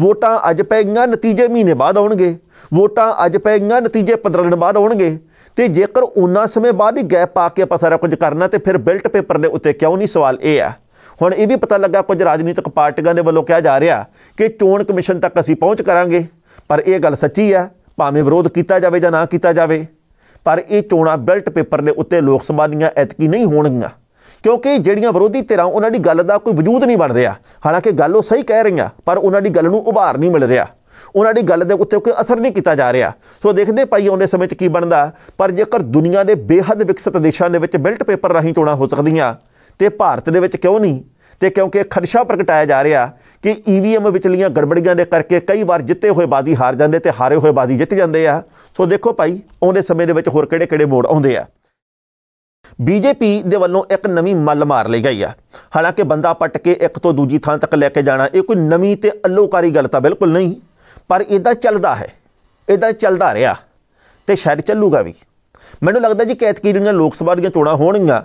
ਵੋਟਾਂ ਅੱਜ ਪੈਗੀਆਂ ਨਤੀਜੇ ਮਹੀਨੇ ਬਾਅਦ ਆਉਣਗੇ ਵੋਟਾਂ ਅੱਜ ਪੈਗੀਆਂ ਨਤੀਜੇ 15 ਦਿਨ ਬਾਅਦ ਆਉਣਗੇ ਤੇ ਜੇਕਰ ਉਹਨਾਂ ਸਮੇਂ ਬਾਅਦ ਹੀ ਗੈਪ ਆ ਕੇ ਆਪਾਂ ਸਾਰਾ ਕੁਝ ਕਰਨਾ ਤੇ ਫਿਰ ਬਿਲਟ ਪੇਪਰ ਦੇ ਉੱਤੇ ਕਿਉਂ ਨਹੀਂ ਸਵਾਲ ਇਹ ਆ ਹੁਣ ਇਹ ਵੀ ਪਤਾ ਲੱਗਾ ਕੁਝ ਰਾਜਨੀਤਿਕ ਪਾਰਟੀਆਂ ਦੇ ਵੱਲੋਂ ਕਿਹਾ ਜਾ ਰਿਹਾ ਕਿ ਚੋਣ ਕਮਿਸ਼ਨ ਤੱਕ ਅਸੀਂ ਪਹੁੰਚ ਕਰਾਂਗੇ ਪਰ ਇਹ ਗੱਲ ਸੱਚੀ ਆ ਭਾਵੇਂ ਵਿਰੋਧ ਕੀਤਾ ਜਾਵੇ ਜਾਂ ਨਾ ਕੀਤਾ ਜਾਵੇ ਪਰ ਇਹ ਚੋਣਾ ਬਿਲਟ ਪੇਪਰ ਦੇ ਉੱਤੇ ਲੋਕ ਸਭਾ ਦੀਆਂ ਐਤਕੀ ਨਹੀਂ ਹੋਣਗੀਆਂ ਕਿਉਂਕਿ ਜਿਹੜੀਆਂ ਵਿਰੋਧੀ ਧਿਰਾਂ ਉਹਨਾਂ ਦੀ ਗੱਲ ਦਾ ਕੋਈ ਵਜੂਦ ਨਹੀਂ ਬਣ ਰਿਹਾ ਹਾਲਾਂਕਿ ਗੱਲ ਉਹ ਸਹੀ ਕਹਿ ਰਹੀਆਂ ਪਰ ਉਹਨਾਂ ਦੀ ਗੱਲ ਨੂੰ ਉਭਾਰ ਨਹੀਂ ਮਿਲ ਰਿਹਾ ਉਹਨਾਂ ਦੀ ਗੱਲ ਦੇ ਉੱਤੇ ਕੋਈ ਅਸਰ ਨਹੀਂ ਕੀਤਾ ਜਾ ਰਿਹਾ ਸੋ ਦੇਖਦੇ ਪਾਈ ਆਉਂਦੇ ਸਮੇਂ 'ਚ ਕੀ ਬਣਦਾ ਪਰ ਜੇਕਰ ਦੁਨੀਆ ਦੇ ਬੇਹੱਦ ਵਿਕਸਿਤ ਦੇਸ਼ਾਂ ਦੇ ਵਿੱਚ ਬਿਲਟ ਪੇਪਰ ਰਾਹੀਂ ਟੋਣਾ ਹੋ ਸਕਦੀਆਂ ਤੇ ਭਾਰਤ ਦੇ ਵਿੱਚ ਕਿਉਂ ਨਹੀਂ ਤੇ ਕਿਉਂਕਿ ਖਰਸ਼ਾ ਪ੍ਰਗਟਾਇਆ ਜਾ ਰਿਹਾ ਕਿ ਈਵੀਐਮ ਵਿਚਲੀਆਂ ਗੜਬੜੀਆਂ ਦੇ ਕਰਕੇ ਕਈ ਵਾਰ ਜਿੱਤੇ ਹੋਏ ਬਾਦੀ ਹਾਰ ਜਾਂਦੇ ਤੇ ਹਾਰੇ ਹੋਏ ਬਾਦੀ ਜਿੱਤ ਜਾਂਦੇ ਆ ਸੋ ਦੇਖੋ ਭਾਈ ਆਉਂਦੇ ਸਮੇਂ ਦੇ ਵਿੱਚ ਹੋਰ ਕਿਹੜੇ-ਕਿਹੜੇ ਮੋੜ ਆਉਂਦੇ ਆ ਬੀਜੇਪੀ ਦੇ ਵੱਲੋਂ ਇੱਕ ਨਵੀਂ ਮੱਲ ਮਾਰ ਲਈ ਗਈ ਆ ਹਾਲਾਂਕਿ ਬੰਦਾ ਪੱਟ ਕੇ ਇੱਕ ਤੋਂ ਦੂਜੀ ਥਾਂ ਤੱਕ ਲੈ ਕੇ ਜਾਣਾ ਇਹ ਕੋਈ ਨਵੀਂ ਤੇ ਅਲੋਕਾਰੀ ਗੱਲ ਤਾਂ ਬਿਲਕੁਲ ਨਹੀਂ ਪਰ ਇਦਾਂ ਚੱਲਦਾ ਹੈ ਇਦਾਂ ਚੱਲਦਾ ਰਿਹਾ ਤੇ ਸ਼ਾਇਦ ਚੱਲੂਗਾ ਵੀ ਮੈਨੂੰ ਲੱਗਦਾ ਜੀ ਕੈਤਕੀ ਜਿਹੜੀਆਂ ਲੋਕ ਸਭਾ ਦੀਆਂ ਚੋਣਾਂ ਹੋਣਗੀਆਂ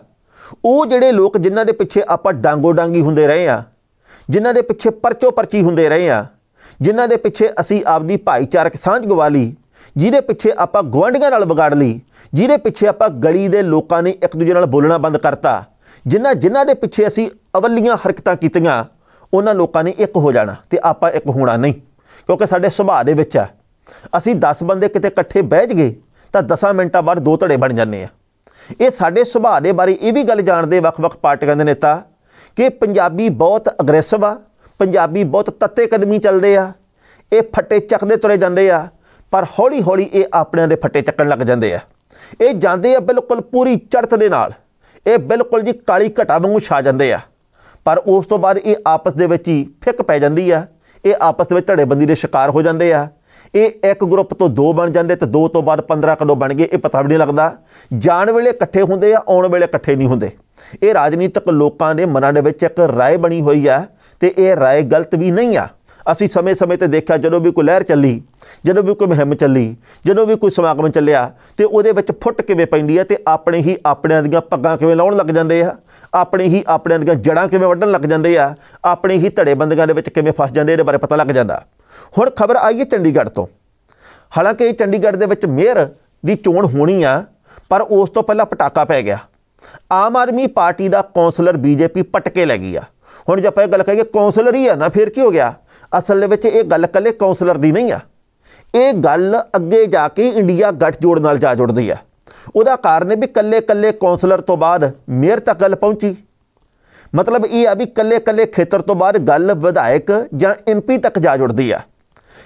ਉਹ ਜਿਹੜੇ ਲੋਕ ਜਿਨ੍ਹਾਂ ਦੇ ਪਿੱਛੇ ਆਪਾਂ ਡਾਂਗੋ ਡਾਂਗੀ ਹੁੰਦੇ ਰਹੇ ਆ ਜਿਨ੍ਹਾਂ ਦੇ ਪਿੱਛੇ ਪਰਚੋ ਪਰਚੀ ਹੁੰਦੇ ਰਹੇ ਆ ਜਿਨ੍ਹਾਂ ਦੇ ਪਿੱਛੇ ਅਸੀਂ ਆਪਦੀ ਭਾਈਚਾਰਕ ਸਾਂਝ ਗਵਾ ਲਈ ਜਿਹਦੇ ਪਿੱਛੇ ਆਪਾਂ ਗਵੰਡੀਆਂ ਨਾਲ ਵਿਗਾੜ ਲਈ ਜਿਹਦੇ ਪਿੱਛੇ ਆਪਾਂ ਗਲੀ ਦੇ ਲੋਕਾਂ ਨੇ ਇੱਕ ਦੂਜੇ ਨਾਲ ਬੋਲਣਾ ਬੰਦ ਕਰਤਾ ਜਿਨ੍ਹਾਂ ਜਿਨ੍ਹਾਂ ਦੇ ਪਿੱਛੇ ਅਸੀਂ ਅਵਲੀਆਂ ਹਰਕਤਾਂ ਕੀਤੀਆਂ ਉਹਨਾਂ ਲੋਕਾਂ ਨੇ ਇੱਕ ਹੋ ਜਾਣਾ ਤੇ ਆਪਾਂ ਇੱਕ ਹੋਣਾ ਨਹੀਂ ਕਿਉਂਕਿ ਸਾਡੇ ਸੁਭਾਅ ਦੇ ਵਿੱਚ ਆ ਅਸੀਂ 10 ਬੰਦੇ ਕਿਤੇ ਇਕੱਠੇ ਬਹਿ ਜਗੇ ਤਾਂ 10 ਮਿੰਟਾਂ ਬਾਅਦ ਦੋ ਧੜੇ ਬਣ ਜਾਂਦੇ ਆ ਇਹ ਸਾਡੇ ਸੁਭਾਅ ਦੇ ਬਾਰੇ ਇਹ ਵੀ ਗੱਲ ਜਾਣਦੇ ਵੱਖ-ਵੱਖ ਪਾਰਟੀਆਂ ਦੇ ਨੇਤਾ ਕਿ ਪੰਜਾਬੀ ਬਹੁਤ ਅਗਰੈਸਿਵ ਆ ਪੰਜਾਬੀ ਬਹੁਤ ਤੱਤੇ ਕਦਮੀ ਚੱਲਦੇ ਆ ਇਹ ਫੱਟੇ ਚੱਕਦੇ ਤੁਰੇ ਜਾਂਦੇ ਆ ਪਰ ਹੌਲੀ ਹੌਲੀ ਇਹ ਆਪਣਿਆਂ ਦੇ ਫੱਟੇ ਚੱਕਣ ਲੱਗ ਜਾਂਦੇ ਆ ਇਹ ਜਾਂਦੇ ਆ ਬਿਲਕੁਲ ਪੂਰੀ ਚੜਤ ਦੇ ਨਾਲ ਇਹ ਬਿਲਕੁਲ ਜੀ ਕਾਲੀ ਘਟਾ ਵਾਂਗੂ ਛਾ ਜਾਂਦੇ ਆ ਪਰ ਉਸ ਤੋਂ ਬਾਅਦ ਇਹ ਆਪਸ ਦੇ ਵਿੱਚ ਹੀ ਫਿੱਕ ਪੈ ਜਾਂਦੀ ਆ ਇਹ ਆਪਸ ਦੇ ਵਿੱਚ ਧੜੇਬੰਦੀ ਦੇ ਸ਼ਿਕਾਰ ਹੋ ਜਾਂਦੇ ਆ ਇਹ ਇੱਕ ਗਰੁੱਪ ਤੋਂ ਦੋ ਬਣ ਜਾਂਦੇ ਤੇ ਦੋ ਤੋਂ ਬਾਅਦ 15 ਕਦੋਂ ਬਣ ਗਏ ਇਹ ਪਤਾ ਵੀ ਨਹੀਂ ਲੱਗਦਾ ਜਾਣ ਵੇਲੇ ਇਕੱਠੇ ਹੁੰਦੇ ਆ ਆਉਣ ਵੇਲੇ ਇਕੱਠੇ ਨਹੀਂ ਹੁੰਦੇ ਇਹ ਰਾਜਨੀਤਿਕ ਲੋਕਾਂ ਦੇ ਮਨਾਂ ਦੇ ਵਿੱਚ ਇੱਕ رائے ਬਣੀ ਹੋਈ ਆ ਤੇ ਇਹ رائے ਗਲਤ ਵੀ ਨਹੀਂ ਆ ਅਸੀਂ ਸਮੇਂ-ਸਮੇਂ ਤੇ ਦੇਖਿਆ ਜਦੋਂ ਵੀ ਕੋਈ ਲਹਿਰ ਚੱਲੀ ਜਦੋਂ ਵੀ ਕੋਈ ਮਹਿੰਮ ਚੱਲੀ ਜਦੋਂ ਵੀ ਕੋਈ ਸਮਾਗਮ ਚੱਲਿਆ ਤੇ ਉਹਦੇ ਵਿੱਚ ਫੁੱਟ ਕਿਵੇਂ ਪੈਂਦੀ ਹੈ ਤੇ ਆਪਣੇ ਹੀ ਆਪਣਿਆਂ ਦੀਆਂ ਪੱਗਾਂ ਕਿਵੇਂ ਲਾਉਣ ਲੱਗ ਜਾਂਦੇ ਆ ਆਪਣੇ ਹੀ ਆਪਣਿਆਂ ਦੀਆਂ ਜੜਾਂ ਕਿਵੇਂ ਵੱਢਣ ਲੱਗ ਜਾਂਦੇ ਆ ਆਪਣੇ ਹੀ ਧੜੇ ਬੰਦਗਾਂ ਦੇ ਵਿੱਚ ਕਿਵੇਂ ਫਸ ਜਾਂਦੇ ਇਹਦੇ ਬਾਰੇ ਪਤਾ ਲੱਗ ਜਾਂਦਾ ਹੁਣ ਖਬਰ ਆਈ ਹੈ ਚੰਡੀਗੜ੍ਹ ਤੋਂ ਹਾਲਾਂਕਿ ਇਹ ਚੰਡੀਗੜ੍ਹ ਦੇ ਵਿੱਚ ਮੇਅਰ ਦੀ ਚੋਣ ਹੋਣੀ ਆ ਪਰ ਉਸ ਤੋਂ ਪਹਿਲਾਂ ਪਟਾਕਾ ਪੈ ਗਿਆ ਆਮ ਆਦਮੀ ਪਾਰਟੀ ਦਾ ਕੌਂਸਲਰ ਬੀਜੇਪੀ ਪਟਕੇ ਲੱਗੀ ਆ ਹੁਣ ਜੇ ਆਪਾਂ ਇਹ ਗੱਲ ਕਹੀਏ ਕੌਂਸਲਰ ਹੀ ਆ ਨਾ ਫਿਰ ਕੀ ਹੋ ਗਿਆ ਅਸਲ ਦੇ ਵਿੱਚ ਇਹ ਗੱਲ ਕੱਲੇ ਕਾਉਂਸਲਰ ਦੀ ਨਹੀਂ ਆ ਇਹ ਗੱਲ ਅੱਗੇ ਜਾ ਕੇ ਇੰਡੀਆ ਗੱਠ ਜੋੜ ਨਾਲ ਜਾ ਜੁੜਦੀ ਆ ਉਹਦਾ ਕਾਰਨ ਵੀ ਕੱਲੇ ਕੱਲੇ ਕਾਉਂਸਲਰ ਤੋਂ ਬਾਅਦ ਮੇਅਰ ਤੱਕ ਗੱਲ ਪਹੁੰਚੀ ਮਤਲਬ ਇਹ ਆ ਵੀ ਕੱਲੇ ਕੱਲੇ ਖੇਤਰ ਤੋਂ ਬਾਅਦ ਗੱਲ ਵਿਧਾਇਕ ਜਾਂ ਐਮਪੀ ਤੱਕ ਜਾ ਜੁੜਦੀ ਆ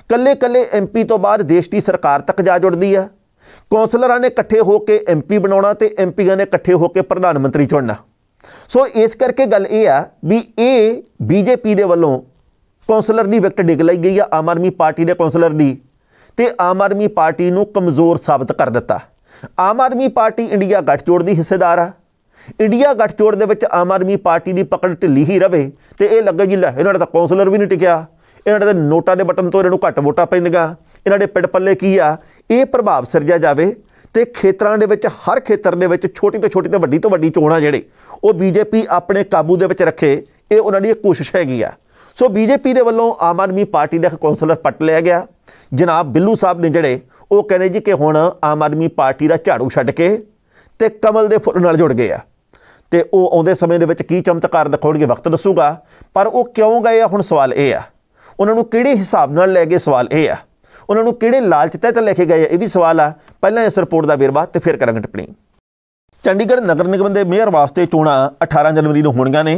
ਕੱਲੇ ਕੱਲੇ ਐਮਪੀ ਤੋਂ ਬਾਅਦ ਦੇਸ਼ ਦੀ ਸਰਕਾਰ ਤੱਕ ਜਾ ਜੁੜਦੀ ਆ ਕਾਉਂਸਲਰਾਂ ਨੇ ਇਕੱਠੇ ਹੋ ਕੇ ਐਮਪੀ ਬਣਾਉਣਾ ਤੇ ਐਮਪੀਆਂ ਨੇ ਇਕੱਠੇ ਹੋ ਕੇ ਪ੍ਰਧਾਨ ਮੰਤਰੀ ਚੁਣਨਾ ਸੋ ਇਸ ਕਰਕੇ ਗੱਲ ਇਹ ਆ ਵੀ ਇਹ ਬੀਜੇਪੀ ਦੇ ਵੱਲੋਂ ਕੌਂਸਲਰ ਦੀ ਵਿਕਟ ਡਿਗ ਲਈ ਗਈ ਆ ਆਮ ਆਦਮੀ ਪਾਰਟੀ ਦੇ ਕੌਂਸਲਰ ਦੀ ਤੇ ਆਮ ਆਦਮੀ ਪਾਰਟੀ ਨੂੰ ਕਮਜ਼ੋਰ ਸਾਬਤ ਕਰ ਦਿੱਤਾ ਆਮ ਆਦਮੀ ਪਾਰਟੀ ਇੰਡੀਆ ਗੱਠਜੋੜ ਦੀ ਹਿੱਸੇਦਾਰ ਆ ਇੰਡੀਆ ਗੱਠਜੋੜ ਦੇ ਵਿੱਚ ਆਮ ਆਦਮੀ ਪਾਰਟੀ ਦੀ ਪਕੜ ਢਿੱਲੀ ਹੀ ਰਵੇ ਤੇ ਇਹ ਲੱਗੇ ਜੀ ਲੈ ਇਹਨਾਂ ਦਾ ਕੌਂਸਲਰ ਵੀ ਨਹੀਂ ਟਿਕਿਆ ਇਹਨਾਂ ਦੇ ਨੋਟਾਂ ਦੇ ਬਟਨ ਤੋਂ ਇਹਨਾਂ ਨੂੰ ਘੱਟ ਵੋਟਾਂ ਪੈਂਦੀਆਂ ਇਹਨਾਂ ਦੇ ਪਿੜ ਪੱਲੇ ਕੀ ਆ ਇਹ ਪ੍ਰਭਾਵ ਸਿਰਜਿਆ ਜਾਵੇ ਤੇ ਖੇਤਰਾਂ ਦੇ ਵਿੱਚ ਹਰ ਖੇਤਰ ਦੇ ਵਿੱਚ ਛੋਟੀ ਤੋਂ ਛੋਟੀ ਤੇ ਵੱਡੀ ਤੋਂ ਵੱਡੀ ਚੋਣਾਂ ਜਿਹੜੇ ਉਹ ਬੀਜੇਪੀ ਆਪਣੇ ਕਾਬੂ ਦੇ ਵਿੱਚ ਰੱਖੇ ਇਹ ਉਹਨਾਂ ਦੀ ਕੋਸ਼ਿਸ਼ ਹੈਗੀ ਆ ਸੋ ਬੀਜੇਪੀ ਦੇ ਵੱਲੋਂ ਆਮ ਆਦਮੀ ਪਾਰਟੀ ਦਾ ਕੌਂਸਲਰ ਪੱਟ ਲਿਆ ਗਿਆ ਜਨਾਬ ਬਿੱਲੂ ਸਾਹਿਬ ਨੇ ਜਿਹੜੇ ਉਹ ਕਹਿੰਦੇ ਜੀ ਕਿ ਹੁਣ ਆਮ ਆਦਮੀ ਪਾਰਟੀ ਦਾ ਝਾੜੂ ਛੱਡ ਕੇ ਤੇ ਕਮਲ ਦੇ ਫੁੱਲ ਨਾਲ ਜੁੜ ਗਏ ਆ ਤੇ ਉਹ ਆਉਂਦੇ ਸਮੇਂ ਦੇ ਵਿੱਚ ਕੀ ਚਮਤਕਾਰ ਦਿਖਾਉਣਗੇ ਵਕਤ ਦੱਸੂਗਾ ਪਰ ਉਹ ਕਿਉਂ ਗਏ ਆ ਹੁਣ ਸਵਾਲ ਇਹ ਆ ਉਹਨਾਂ ਨੂੰ ਕਿਹੜੇ ਹਿਸਾਬ ਨਾਲ ਲੈ ਗਏ ਸਵਾਲ ਇਹ ਆ ਉਹਨਾਂ ਨੂੰ ਕਿਹੜੇ ਲਾਲਚ ਤਹਿਤ ਲੈ ਕੇ ਗਏ ਇਹ ਵੀ ਸਵਾਲ ਆ ਪਹਿਲਾਂ ਇਸ ਰਿਪੋਰਟ ਦਾ ਵੇਰਵਾ ਤੇ ਫਿਰ ਕਰਾਂਗੇ ਟਿੱਪਣੀ ਚੰਡੀਗੜ੍ਹ ਨਗਰ ਨਿਗਮ ਦੇ ਮੇਅਰ ਵਾਸਤੇ ਚੋਣਾਂ 18 ਜਨਵਰੀ ਨੂੰ ਹੋਣਗੀਆਂ ਨੇ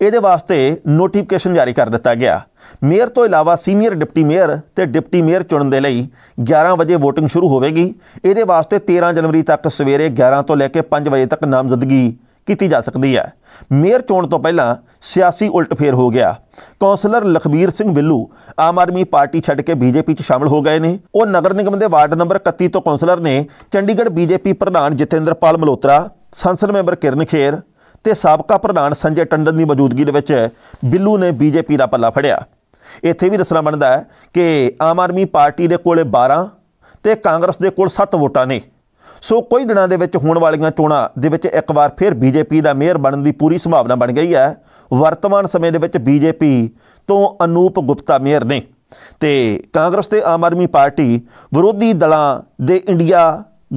ਇਹਦੇ ਵਾਸਤੇ ਨੋਟੀਫਿਕੇਸ਼ਨ ਜਾਰੀ ਕਰ ਦਿੱਤਾ ਗਿਆ ਮੇਅਰ ਤੋਂ ਇਲਾਵਾ ਸੀਨੀਅਰ ਡਿਪਟੀ ਮੇਅਰ ਤੇ ਡਿਪਟੀ ਮੇਅਰ ਚੁਣਨ ਦੇ ਲਈ 11 ਵਜੇ VOTING ਸ਼ੁਰੂ ਹੋਵੇਗੀ ਇਹਦੇ ਵਾਸਤੇ 13 ਜਨਵਰੀ ਤੱਕ ਸਵੇਰੇ 11 ਤੋਂ ਲੈ ਕੇ 5 ਵਜੇ ਤੱਕ ਨਾਮਜ਼ਦਗੀ ਕੀਤੀ ਜਾ ਸਕਦੀ ਹੈ ਮੇਅਰ ਚੋਣ ਤੋਂ ਪਹਿਲਾਂ ਸਿਆਸੀ ਉਲਟਫੇਰ ਹੋ ਗਿਆ ਕੌਂਸਲਰ ਲਖਬੀਰ ਸਿੰਘ ਬਿੱਲੂ ਆਮ ਆਦਮੀ ਪਾਰਟੀ ਛੱਡ ਕੇ ਬੀਜੇਪੀ 'ਚ ਸ਼ਾਮਲ ਹੋ ਗਏ ਨੇ ਉਹ ਨਗਰ ਨਿਗਮ ਦੇ ਵਾਰਡ ਨੰਬਰ 31 ਤੋਂ ਕੌਂਸਲਰ ਨੇ ਚੰਡੀਗੜ੍ਹ ਬੀਜੇਪੀ ਪ੍ਰਧਾਨ ਜਤਿੰਦਰਪਾਲ ਮਲੋਤਰਾ ਸੰਸਦ ਮੈਂਬਰ ਕਿਰਨ ਖੇਰ ਤੇ ਸਾਬਕਾ ਪ੍ਰਧਾਨ ਸੰਜੇ ਟੰਡਨ ਦੀ ਮੌਜੂਦਗੀ ਦੇ ਵਿੱਚ ਬਿੱਲੂ ਨੇ ਬੀਜੇਪੀ ਦਾ ਪੱਲਾ ਫੜਿਆ ਇੱਥੇ ਵੀ ਦੱਸਣਾ ਬਣਦਾ ਹੈ ਕਿ ਆਮ ਆਦਮੀ ਪਾਰਟੀ ਦੇ ਕੋਲੇ 12 ਤੇ ਕਾਂਗਰਸ ਦੇ ਕੋਲ 7 ਵੋਟਾਂ ਨੇ ਸੋ ਕੁਝ ਦਿਨਾਂ ਦੇ ਵਿੱਚ ਹੋਣ ਵਾਲੀਆਂ ਚੋਣਾਂ ਦੇ ਵਿੱਚ ਇੱਕ ਵਾਰ ਫਿਰ ਬੀਜੇਪੀ ਦਾ ਮੇਅਰ ਬਣਨ ਦੀ ਪੂਰੀ ਸੰਭਾਵਨਾ ਬਣ ਗਈ ਹੈ ਵਰਤਮਾਨ ਸਮੇਂ ਦੇ ਵਿੱਚ ਬੀਜੇਪੀ ਤੋਂ ਅਨੂਪ ਗੁਪਤਾ ਮੇਅਰ ਨੇ ਤੇ ਕਾਂਗਰਸ ਤੇ ਆਮ ਆਦਮੀ ਪਾਰਟੀ ਵਿਰੋਧੀ ਦਲਾਂ ਦੇ ਇੰਡੀਆ